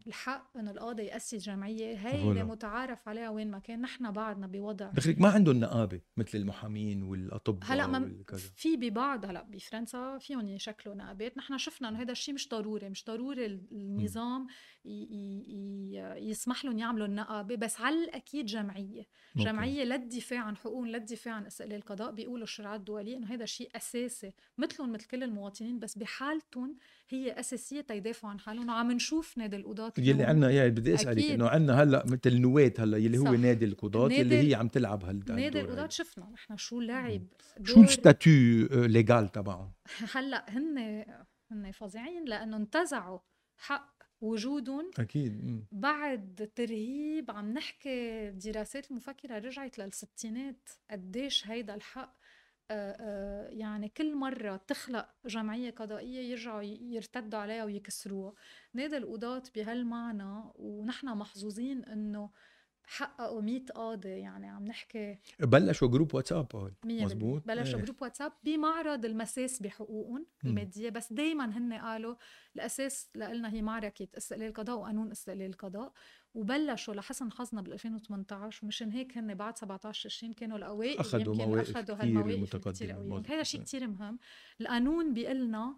B: الحق انه القاضي ياسس جمعيه هي متعارف عليها وين ما كان نحن بعدنا بوضع دخلك
A: ما عندهم نقابه مثل المحامين والاطباء هلا ما
B: في ببعض هلا بفرنسا فيهم يشكلوا نقابات نحن شفنا انه هذا الشيء مش ضروري مش ضروري النظام ي... ي... يسمح لهم يعملوا النقابه بس على الاكيد جمعيه ممكن. جمعيه للدفاع عن حقوق للدفاع عن اسئله القضاء بيقولوا الشرعات الدوليه انه هذا شيء اساسي مثلهم مثل كل المواطنين بس بحالتهم هي اساسيه تيدافعوا عن حالهم وعم نشوف نادي القضاة يلي عندنا يا بدي اسالك انه
A: عندنا هلا مثل النواه هلا يلي هو نادي القضاة يلي هي عم تلعب هلا نادي القضاة
B: شفنا نحن شو لاعب شو
A: الستاتيو ليغال آه، تبعهم
B: هلا هن هن فظيعين لانه انتزعوا حق وجودهم
A: اكيد
B: بعد ترهيب عم نحكي دراسات المفكره رجعت للستينات قديش هيدا الحق يعني كل مرة تخلق جمعية قضائية يرجعوا يرتدوا عليها ويكسروها نادى القضاة بهالمعنى ونحن محظوظين انه حققوا 100 قاضي يعني عم نحكي
A: بلشوا جروب واتساب هول مزبوط بلشوا ايه. جروب
B: واتساب بمعرض المساس بحقوقهم الماديه بس دائما هن قالوا الاساس لنا هي معركه استقلال القضاء وقانون استقلال القضاء وبلشوا لحسن حظنا بال 2018 ومشان هيك هن بعد 17 تشرين كانوا الاوائل اخذوا مواقف اخذوا هالمواقف
A: كثير قويه يعني هذا
B: شيء إيه. كثير مهم القانون بيقول لنا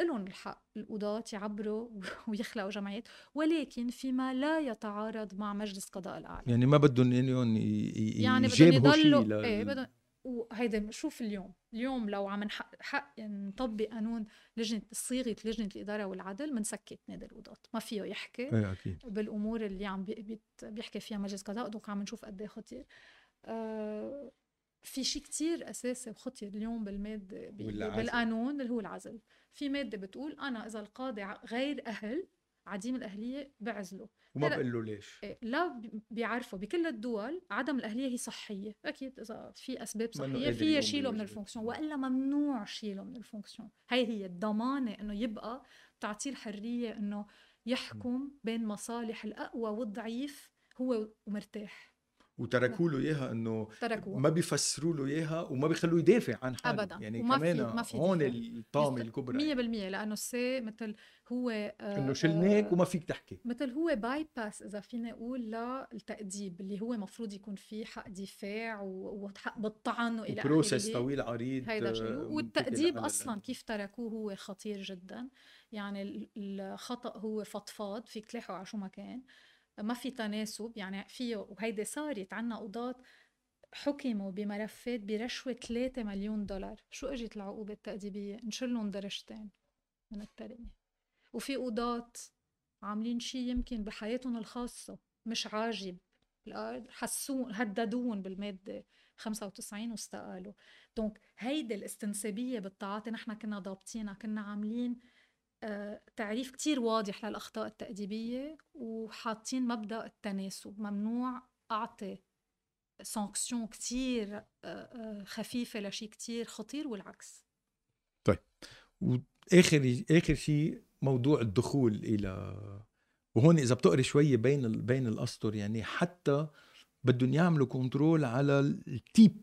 B: لهم الحق القضاة يعبروا ويخلقوا جمعيات ولكن فيما لا يتعارض مع مجلس قضاء الأعلى
A: يعني ما بدهم انهم يعني بدهم يضلوا ايه بدهم
B: وهيدا شوف اليوم اليوم لو عم نحق نطبق قانون لجنه صيغه لجنه الاداره والعدل بنسكت نادي الاوضات ما فيه يحكي إيه، أكيد. بالامور اللي عم بيحكي فيها مجلس قضاء دوك عم نشوف قد ايه خطير آه، في شيء كتير اساسي وخطير اليوم بالماده بالقانون اللي هو العزل في ماده بتقول انا اذا القاضي غير اهل عديم الاهليه بعزله وما بقول له ليش إيه، لا بيعرفوا بكل الدول عدم الاهليه هي صحيه اكيد اذا في اسباب صحيه في شيله من الفونكسيون والا ممنوع شيله من الفونكسيون هي هي الضمانه انه يبقى بتعطيه الحريه انه يحكم بين مصالح الاقوى والضعيف هو مرتاح
A: وتركوا له اياها انه ما بيفسروا له اياها وما بيخلوه يدافع عن حاله ابدا يعني وما كمان في ما في هون الطامه الكبرى
B: 100% لانه السي مثل هو آه انه شلناك آه، وما فيك تحكي مثل هو باي باس اذا فينا اقول للتاديب اللي هو مفروض يكون فيه حق دفاع وحق بالطعن والى اخره بروسس طويل
A: عريض هيدا آه، والتاديب اصلا
B: كيف تركوه هو خطير جدا يعني الخطا هو فضفاض فيك تلاحقه على شو ما كان ما في تناسب يعني فيه وهيدي صارت عنا قضاة حكموا بملفات برشوة 3 مليون دولار شو اجت العقوبة التأديبية نشلهم درجتين من الترقية وفي قضاة عاملين شي يمكن بحياتهم الخاصة مش عاجب حسون هددون بالمادة 95 واستقالوا دونك هيدي الاستنسابية بالتعاطي نحن كنا ضابطينها كنا عاملين آه، تعريف كتير واضح للأخطاء التأديبية وحاطين مبدأ التناسب ممنوع أعطي سانكسيون كتير آه، آه، خفيفة لشيء كتير خطير والعكس
A: طيب وآخر آخر شيء موضوع الدخول إلى وهون إذا بتقري شوية بين بين الأسطر يعني حتى بدهم يعملوا كنترول على التيب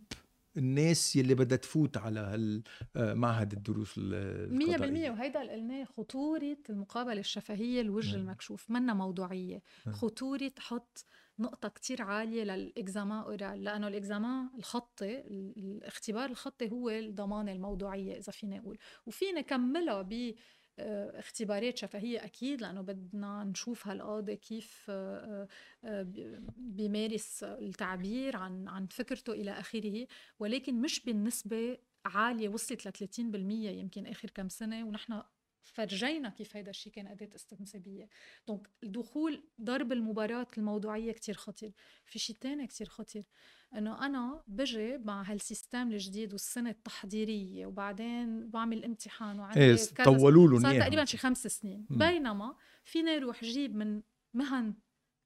A: الناس يلي بدها تفوت على هالمعهد آه، الدروس مية 100% وهيدا
B: اللي قلناه خطورة المقابلة الشفهية الوجه نعم. المكشوف منا موضوعية نعم. خطورة تحط نقطة كتير عالية للإكزامان أورال لأنه الإكزامان الخطي الاختبار الخطي هو الضمانة الموضوعية إذا فينا نقول وفينا نكملها ب آه، اختبارات شفهية أكيد لأنه بدنا نشوف هالقاضي كيف آه، آه، بيمارس التعبير عن عن فكرته إلى آخره ولكن مش بالنسبة عالية وصلت ل 30% يمكن آخر كم سنة ونحن فرجينا كيف هيدا الشيء كان أداة استنسابية دونك الدخول ضرب المباراة الموضوعية كتير خطير في شيء تاني كتير خطير انه انا بجي مع هالسيستم الجديد والسنه التحضيريه وبعدين بعمل امتحان وعندي ايه طولوا له صار تقريبا شي خمس سنين م. بينما فيني اروح جيب من مهن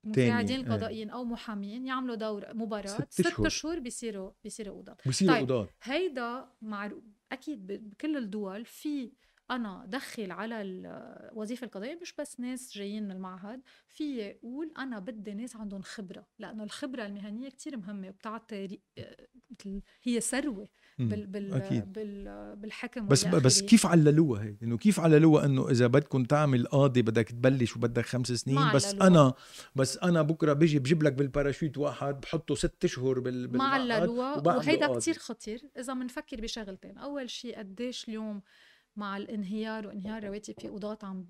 C: مساعدين القضائيين
B: ايه. او محامين يعملوا دور مباراه ست, ست شهور بيصيروا بيصيروا قضاة بيصيروا طيب هيدا معروف اكيد بكل الدول في انا دخل على الوظيفه القضائيه مش بس ناس جايين من المعهد في يقول انا بدي ناس عندهم خبره لانه الخبره المهنيه كتير مهمه وبتعطي مثل هي ثروه بال بال أكيد. بال بالحكم بس والآخرية. بس كيف
A: عللوها هي انه كيف عللوها انه اذا بدكم تعمل قاضي بدك تبلش وبدك خمس سنين بس عللوها. انا بس انا بكره بيجي بجيب لك بالباراشوت واحد بحطه ست اشهر بال ما عللوها وهيدا كثير
B: خطير اذا بنفكر بشغلتين اول شيء قديش اليوم مع الانهيار وانهيار رواتب في قضاة عم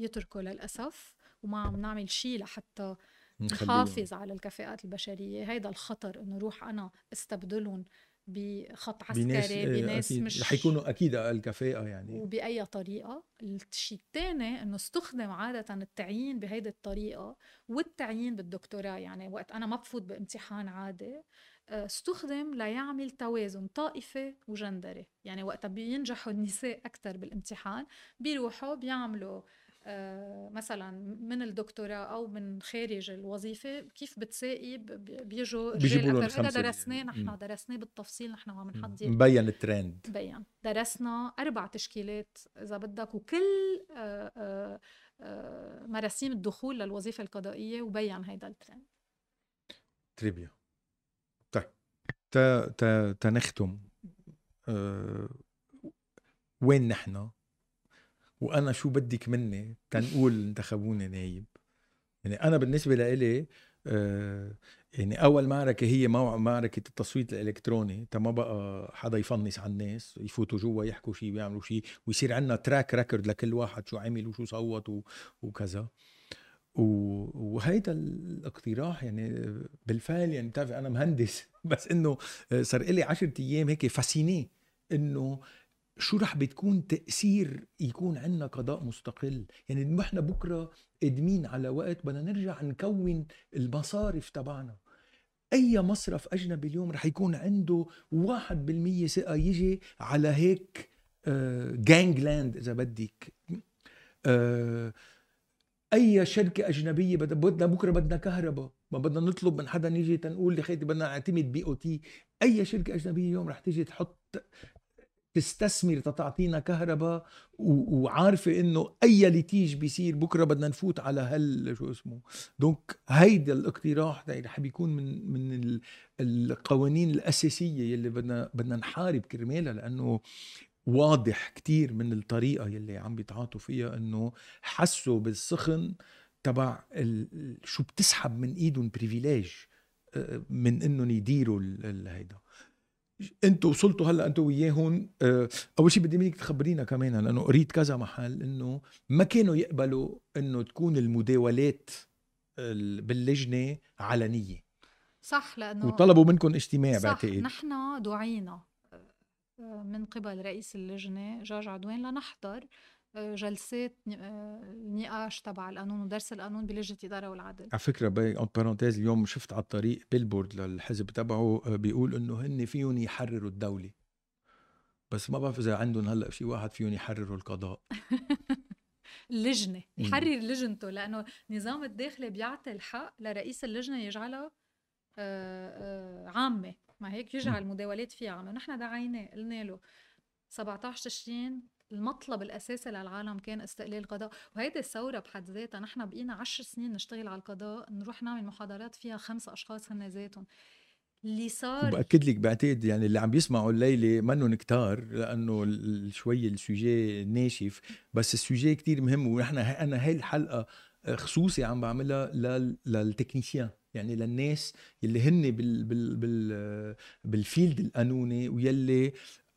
B: يتركوا للأسف وما عم نعمل شيء لحتى نحافظ على الكفاءات البشرية هيدا الخطر إنه روح أنا استبدلهم بخط عسكري آه، بناس, بناس أكيد. مش رح
A: يكونوا اكيد اقل كفاءه يعني
B: وباي طريقه الشيء الثاني انه استخدم عاده التعيين بهيدي الطريقه والتعيين بالدكتوراه يعني وقت انا ما بفوت بامتحان عادي آه، استخدم ليعمل توازن طائفي وجندري يعني وقتها بينجحوا النساء أكثر بالامتحان بيروحوا بيعملوا آه، مثلا من الدكتوراه او من خارج الوظيفه كيف بتساقي بيجوا رجال اكثر هذا يعني. درسناه نحن درسناه بالتفصيل نحن وعم نحضر مبين الترند مبين درسنا اربع تشكيلات اذا بدك وكل آه، مراسيم الدخول للوظيفه القضائيه وبين هيدا الترند
A: تريبيو تنختم أه، وين نحن وانا شو بدك مني تنقول انتخبوني نايب يعني انا بالنسبه لإلي أه، يعني اول معركه هي معركه التصويت الالكتروني تا ما بقى حدا يفنص على الناس يفوتوا جوا يحكوا شيء ويعملوا شيء ويصير عندنا تراك ريكورد لكل واحد شو عمل وشو صوت وكذا وهيدا الاقتراح يعني بالفعل يعني بتعرف انا مهندس بس انه صار لي 10 ايام هيك فاسيني انه شو رح بتكون تاثير يكون عندنا قضاء مستقل يعني نحن بكره قادمين على وقت بدنا نرجع نكون المصارف تبعنا اي مصرف اجنبي اليوم رح يكون عنده 1% ثقه يجي على هيك جانج آه، لاند اذا بدك آه، اي شركه اجنبيه بدنا بكره بدنا كهرباء ما بدنا نطلب من حدا يجي تنقول خيتي بدنا نعتمد بي او تي اي شركه اجنبيه اليوم رح تيجي تحط تستثمر تتعطينا كهرباء وعارفه انه اي لتيج بيصير بكره بدنا نفوت على هال شو اسمه دونك هيدا الاقتراح رح بيكون من من القوانين الاساسيه يلي بدنا بدنا نحارب كرمالها لانه واضح كتير من الطريقة يلي عم بيتعاطوا فيها انه حسوا بالسخن تبع شو بتسحب من ايدهم بريفيليج آه، آه، من انهم يديروا هيدا انتوا وصلتوا هلا انتوا وياهم آه، اول شيء بدي منك تخبرينا كمان لانه قريت كذا محل انه ما كانوا يقبلوا انه تكون المداولات باللجنه علنيه
B: صح لانه وطلبوا
A: منكم اجتماع صح بعتقد
B: نحن دعينا من قبل رئيس اللجنة جورج عدوان لنحضر آه، جلسات النقاش آه، تبع القانون ودرس القانون بلجنه الاداره والعدل على
A: فكره بارونتيز اليوم شفت على الطريق بيلبورد للحزب تبعه آه، بيقول انه هن فيهم يحرروا الدوله بس ما بعرف اذا عندهم هلا شيء واحد فيهم يحرروا القضاء
B: اللجنه يحرر لجنته لانه النظام الداخلي بيعطي الحق لرئيس اللجنه يجعلها عامه ما هيك يجعل المداولات فيها عمله نحن دعيناه قلنا له 17 تشرين المطلب الاساسي للعالم كان استقلال القضاء وهيدي الثوره بحد ذاتها نحن بقينا 10 سنين نشتغل على القضاء نروح نعمل محاضرات فيها خمس اشخاص هن ذاتهم اللي صار باكد
A: لك بعتقد يعني اللي عم بيسمعوا الليله منهم كتار لانه شوي السوجي ناشف بس السوجي كتير مهم ونحن انا هاي الحلقه خصوصي عم بعملها للتكنيسيان يعني للناس يلي هن بال بال بال بالفيلد القانوني ويلي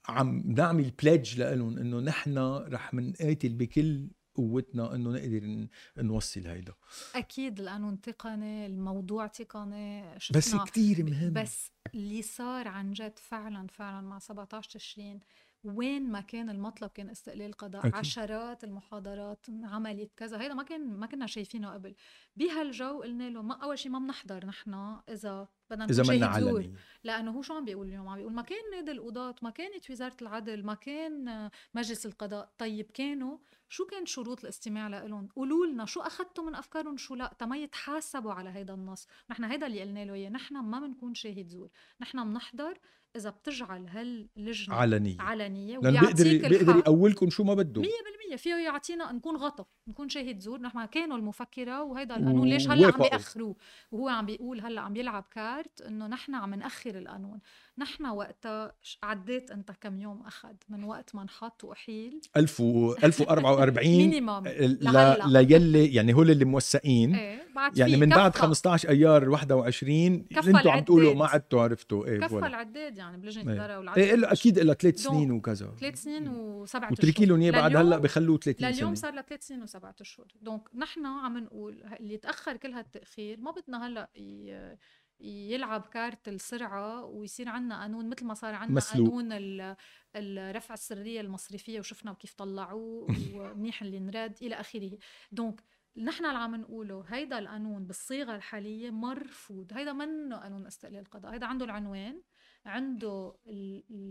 A: عم نعمل بليدج لهم انه نحن رح منقاتل بكل قوتنا انه نقدر نوصل هيدا
B: اكيد القانون تقني الموضوع تقني شفنا بس كثير مهم بس اللي صار عن جد فعلا فعلا مع 17 تشرين وين ما كان المطلب كان استقلال قضاء أكيد. عشرات المحاضرات عملت كذا هيدا ما كان ما كنا شايفينه قبل بهالجو قلنا له ما اول شيء ما بنحضر نحن اذا بدنا اذا منا علني لانه هو شو عم بيقول اليوم؟ عم بيقول ما كان نادي القضاة، ما كانت وزاره العدل، ما كان مجلس القضاء، طيب كانوا شو كان شروط الاستماع لهم؟ قولوا لنا شو اخذتوا من افكارهم شو لا، تما يتحاسبوا على هيدا النص، نحن هيدا اللي قلنا له اياه، نحن ما بنكون شاهد زور، نحن بنحضر اذا بتجعل هاللجنه علنيه علنيه لانه بيقدر بيقدر يقولكم شو ما بده 100% فيه يعطينا نكون غطى نكون شاهد زور نحن كانوا المفكره وهيدا القانون ليش هلا عم بياخروه وهو عم بيقول هلا عم يلعب كار ذكرت انه نحن عم ناخر القانون نحن وقتها عديت انت كم يوم اخذ من وقت ما انحط واحيل
A: 1000 1044 مينيمم ليلي يعني هول اللي موثقين
B: ايه بعد يعني من بعد 15
A: ايار 21 اللي انتم عم تقولوا ما عدتوا عرفتوا ايه كفى
B: العداد يعني بلجنه الاداره والعداد ايه, إيه، اكيد لها ثلاث سنين وكذا ثلاث سنين إيه. وسبعة اشهر وتركي لهم اياه بعد هلا بخلوه 30 سنه لليوم صار لها ثلاث سنين وسبعة اشهر دونك نحن عم نقول اللي تاخر كل هالتاخير ما بدنا هلا يلعب كارت السرعه ويصير عندنا قانون مثل ما صار عندنا مسلوق. قانون الرفع السريه المصرفيه وشفنا كيف طلعوه ومنيح اللي نرد الى اخره دونك نحن اللي عم نقوله هيدا القانون بالصيغه الحاليه مرفوض هيدا منه قانون استقلال القضاء هيدا عنده العنوان عنده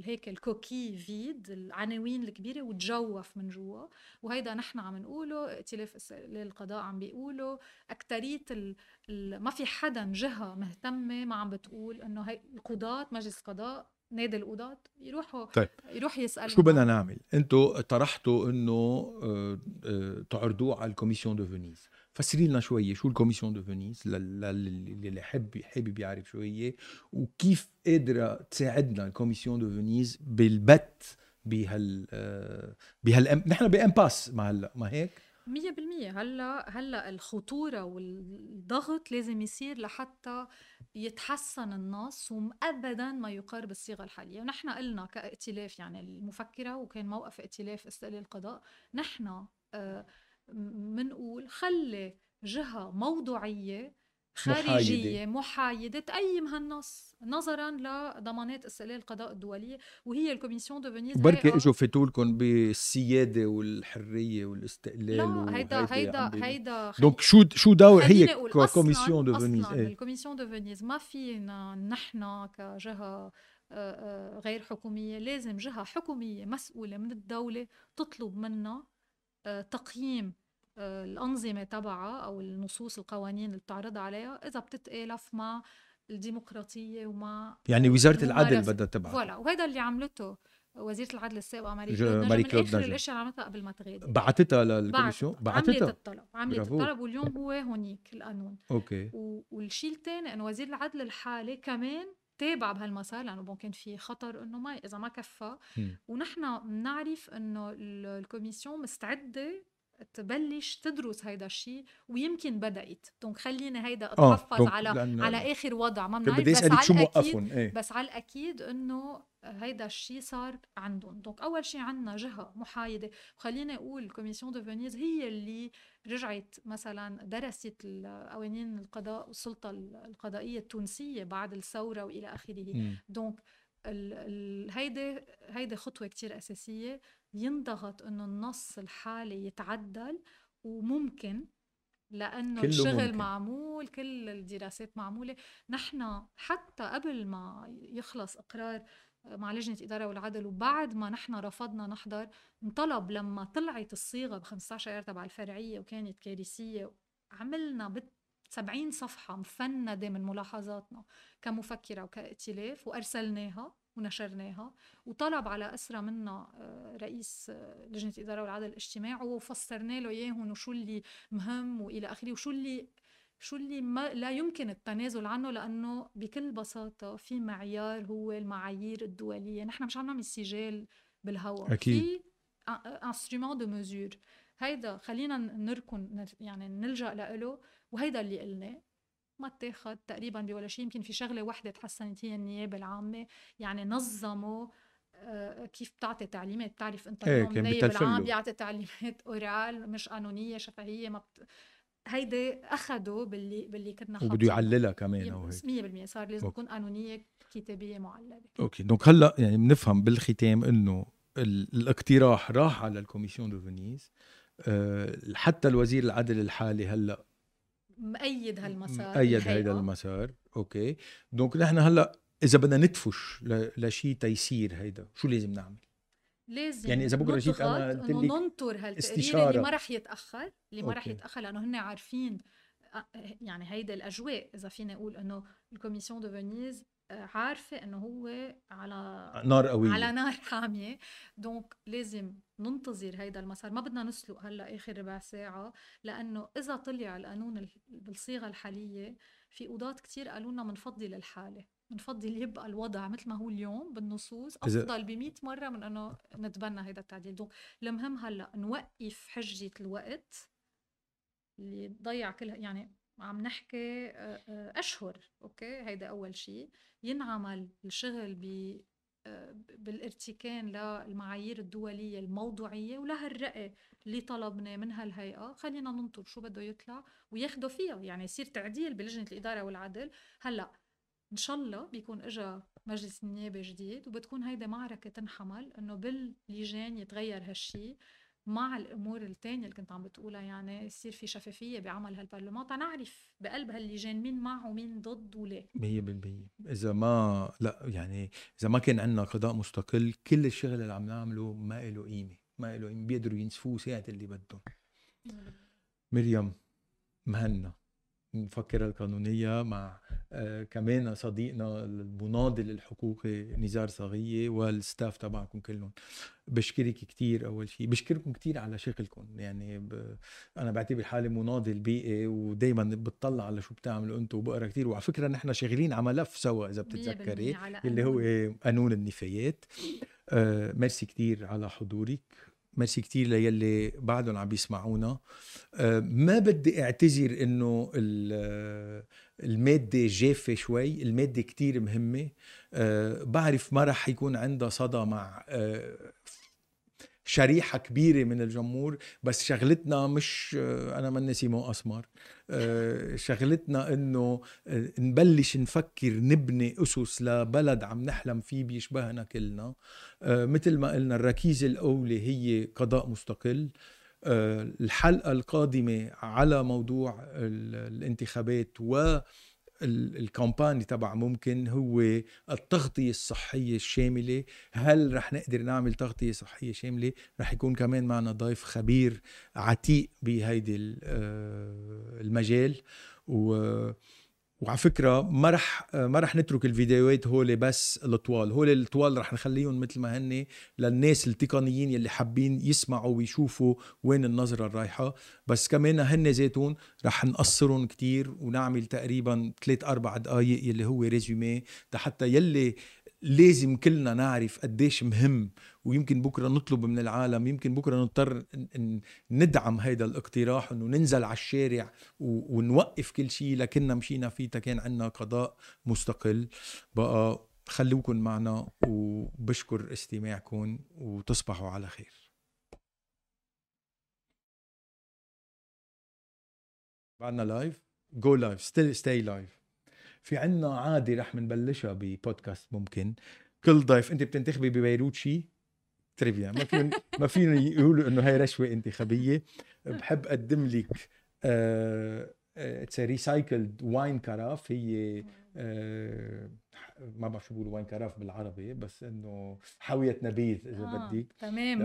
B: هيك الكوكي فيد العناوين الكبيره وتجوف من جوا وهيدا نحن عم نقوله ائتلاف القضاء عم بيقوله اكثريه ال... ال... ما في حدا جهه مهتمه ما عم بتقول انه هي القضاه مجلس قضاء نادي القضاة يروحوا طيب. يروح يسأل شو بدنا نعمل؟
A: انتم طرحتوا انه آه، آه، تعرضوه على الكوميسيون دو فينيس فسري لنا شويه شو الكوميسيون دو فينيس للي حب حابب يعرف شو هي وكيف قادره تساعدنا الكوميسيون دو فينيس بالبت بهال آه، بهال نحن بامباس ما هلا ما هيك؟
B: 100% هلا هلا الخطوره والضغط لازم يصير لحتى يتحسن النص وابدا ما يقر بالصيغه الحاليه ونحن قلنا كائتلاف يعني المفكره وكان موقف ائتلاف استقلال القضاء نحن آه منقول خلي جهة موضوعية خارجية محايدة, محايدة تقيم هالنص نظرا لضمانات استقلال القضاء الدولية وهي الكوميسيون دو فينيس بركي
A: اجوا لكم بالسيادة والحرية والاستقلال لا هيدا هيدا هيدا دونك شو شو دور هي كوميسيون دو فينيس اصلا إيه.
B: الكوميسيون دو فينيس ما فينا نحن كجهة آه، آه، غير حكومية لازم جهة حكومية مسؤولة من الدولة تطلب منا آه، تقييم آه، الأنظمة تبعها أو النصوص القوانين اللي بتعرض عليها إذا بتتآلف مع الديمقراطية ومع يعني وزارة العدل بدها تبعها ولا وهذا اللي عملته وزيرة العدل السابقة ماري كلود ماري كلود آخر الأشياء اللي عملتها قبل ما تغادر بعتتها
A: للكوميسيون بعتتها عملت الطلب
B: عملت الطلب واليوم هو هونيك القانون أوكي والشيء الثاني إنه وزير العدل الحالي كمان تابع بهالمسار لانه بون كان في خطر انه ما اذا ما كفى ونحن بنعرف انه الكوميسيون مستعده تبلش تدرس هيدا الشيء ويمكن بدات دونك خليني هيدا آه، اتحفظ على على اخر وضع ما بنعرف بس على الاكيد إيه. بس على الاكيد انه هيدا الشيء صار عندهم دونك اول شيء عندنا جهه محايده وخليني اقول كوميسيون دو فينيز هي اللي رجعت مثلا درست قوانين القضاء والسلطه القضائيه التونسيه بعد الثوره والى اخره دونك هيدي هيدي خطوه كتير اساسيه ينضغط انه النص الحالي يتعدل وممكن لانه الشغل ممكن. معمول كل الدراسات معموله نحن حتى قبل ما يخلص اقرار مع لجنه الاداره والعدل وبعد ما نحن رفضنا نحضر انطلب لما طلعت الصيغه ب 15 ايار تبع الفرعيه وكانت كارثيه عملنا ب 70 صفحة مفندة من ملاحظاتنا كمفكرة وكائتلاف وأرسلناها ونشرناها وطلب على أسرة منا آه، رئيس آه، لجنة الإدارة والعدل الاجتماعي وفسرنا له إياهم وشو اللي مهم وإلى آخره وشو اللي شو اللي ما لا يمكن التنازل عنه لانه بكل بساطه في معيار هو المعايير الدوليه نحن مش عم نعمل سجال بالهواء اكيد انسترومون دو مزور هيدا خلينا نركن يعني نلجا له وهيدا اللي قلناه ما اتاخد تقريبا بولا شيء يمكن في شغله وحده تحسنت هي النيابه العامه يعني نظموا آه، كيف بتعطي تعليمات بتعرف انت إيه، اليوم النيابه العام بيعطي تعليمات اورال مش قانونيه شفهيه ما بت... هيدي اخذوا باللي باللي كنا حاطين وبده يعللها كمان او هيك 100% صار لازم تكون قانونيه كتابيه معلله
A: اوكي دونك هلا يعني بنفهم بالختام انه الاقتراح راح على الكوميسيون دو فينيس أه حتى الوزير العدل الحالي هلا
B: مأيد هالمسار مأيد هيدا
A: المسار اوكي دونك نحن هلا اذا بدنا ندفش لشيء تيسير هيدا شو لازم نعمل
B: لازم يعني اذا بكره جيت انا قلت لك ننطر هالتقرير اللي ما رح يتاخر اللي ما رح يتاخر لانه هن عارفين آه، يعني هيدا الاجواء اذا فيني اقول انه الكوميسيون دو فينيز آه، عارفه انه هو على نار قويه على نار حاميه دونك لازم ننتظر هيدا المسار ما بدنا نسلق هلا اخر ربع ساعه لانه اذا طلع القانون بالصيغه الحاليه في قضاة كتير قالوا لنا بنفضل الحاله بنفضل يبقى الوضع مثل ما هو اليوم بالنصوص افضل ب 100 مره من انه نتبنى هذا التعديل دونك المهم هلا نوقف حجه الوقت اللي ضيع كل يعني عم نحكي اشهر اوكي هيدا اول شيء ينعمل الشغل ب بالارتكان للمعايير الدولية الموضوعية ولهالرأي اللي طلبنا من هالهيئة خلينا ننطر شو بده يطلع وياخدوا فيها يعني يصير تعديل بلجنة الإدارة والعدل هلأ ان شاء الله بيكون اجا مجلس نيابه جديد وبتكون هيدا معركه تنحمل انه باللجان يتغير هالشي مع الامور الثانيه اللي كنت عم بتقولها يعني يصير في شفافيه بعمل هالبرلمان تنعرف بقلب هاللجان مين مع ومين ضد وليه
A: 100% اذا ما لا يعني اذا ما كان عندنا قضاء مستقل كل الشغل اللي عم نعمله ما له قيمه ما له قيمه بيقدروا ينسفوه ساعه اللي بدهم مريم مهنا المفكرة القانونية مع آه، كمان صديقنا المناضل الحقوقي نزار صغية والستاف تبعكم كلهم بشكرك كتير أول شيء بشكركم كتير على شغلكم يعني ب... أنا بعتبر حالي مناضل بيئي ودايما بتطلع على شو بتعملوا أنتم وبقرا كتير وعلى فكرة نحن شغالين على ملف سوا إذا بتتذكري اللي هو إيه، قانون النفايات آه ميرسي كتير على حضورك ميرسي كثير ليلي بعدهم عم بيسمعونا آه، ما بدي اعتذر انه آه، المادة جافة شوي المادة كتير مهمة آه، بعرف ما رح يكون عندها صدى مع شريحة كبيرة من الجمهور بس شغلتنا مش أنا مني سيمو أسمر آه، شغلتنا انه آه، نبلش نفكر نبني اسس لبلد عم نحلم فيه بيشبهنا كلنا آه، مثل ما قلنا الركيزه الاولى هي قضاء مستقل الحلقه القادمه على موضوع الانتخابات و الكومباني تبع ممكن هو التغطيه الصحيه الشامله هل رح نقدر نعمل تغطيه صحيه شامله رح يكون كمان معنا ضيف خبير عتيق بهيدي آه، المجال و وعلى فكره ما رح ما رح نترك الفيديوهات هول بس الطوال هول الطوال رح نخليهم مثل ما هن للناس التقنيين يلي حابين يسمعوا ويشوفوا وين النظره الرايحة، بس كمان هن زيتون رح نقصرهم كتير ونعمل تقريبا ثلاث اربع دقائق يلي هو ريزومي حتى يلي لازم كلنا نعرف قديش مهم ويمكن بكرة نطلب من العالم يمكن بكرة نضطر ندعم هيدا الاقتراح انه ننزل على الشارع ونوقف كل شيء لكننا مشينا فيه كان عندنا قضاء مستقل بقى خلوكن معنا وبشكر استماعكم وتصبحوا على خير بعدنا لايف جو لايف ستيل ستاي لايف في عنا عادي رح نبلشها ببودكاست ممكن كل ضيف انت بتنتخبي ببيروت شيء تريفيا ما فين ما فين يقولوا انه هاي رشوه انتخابيه بحب اقدم لك اتس ريسايكلد واين كراف هي آه ما بعرف شو بيقولوا واين كراف بالعربي بس انه حاويه نبيذ اذا آه بدك تمام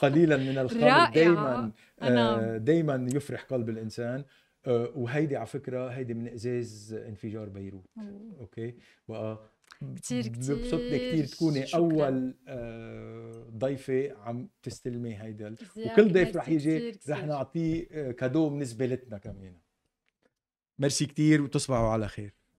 A: قليلا من الخمر دائما آه دائما يفرح قلب الانسان آه، وهيدي على فكره هيدي من ازاز انفجار بيروت أوه. اوكي بقى كثير كثير ببسطني كثير تكوني شكرا. اول آه، ضيفه عم تستلمي هيدا وكل ضيف رح يجي رح نعطيه آه، كادو من زبالتنا كمان ميرسي كثير وتصبحوا على خير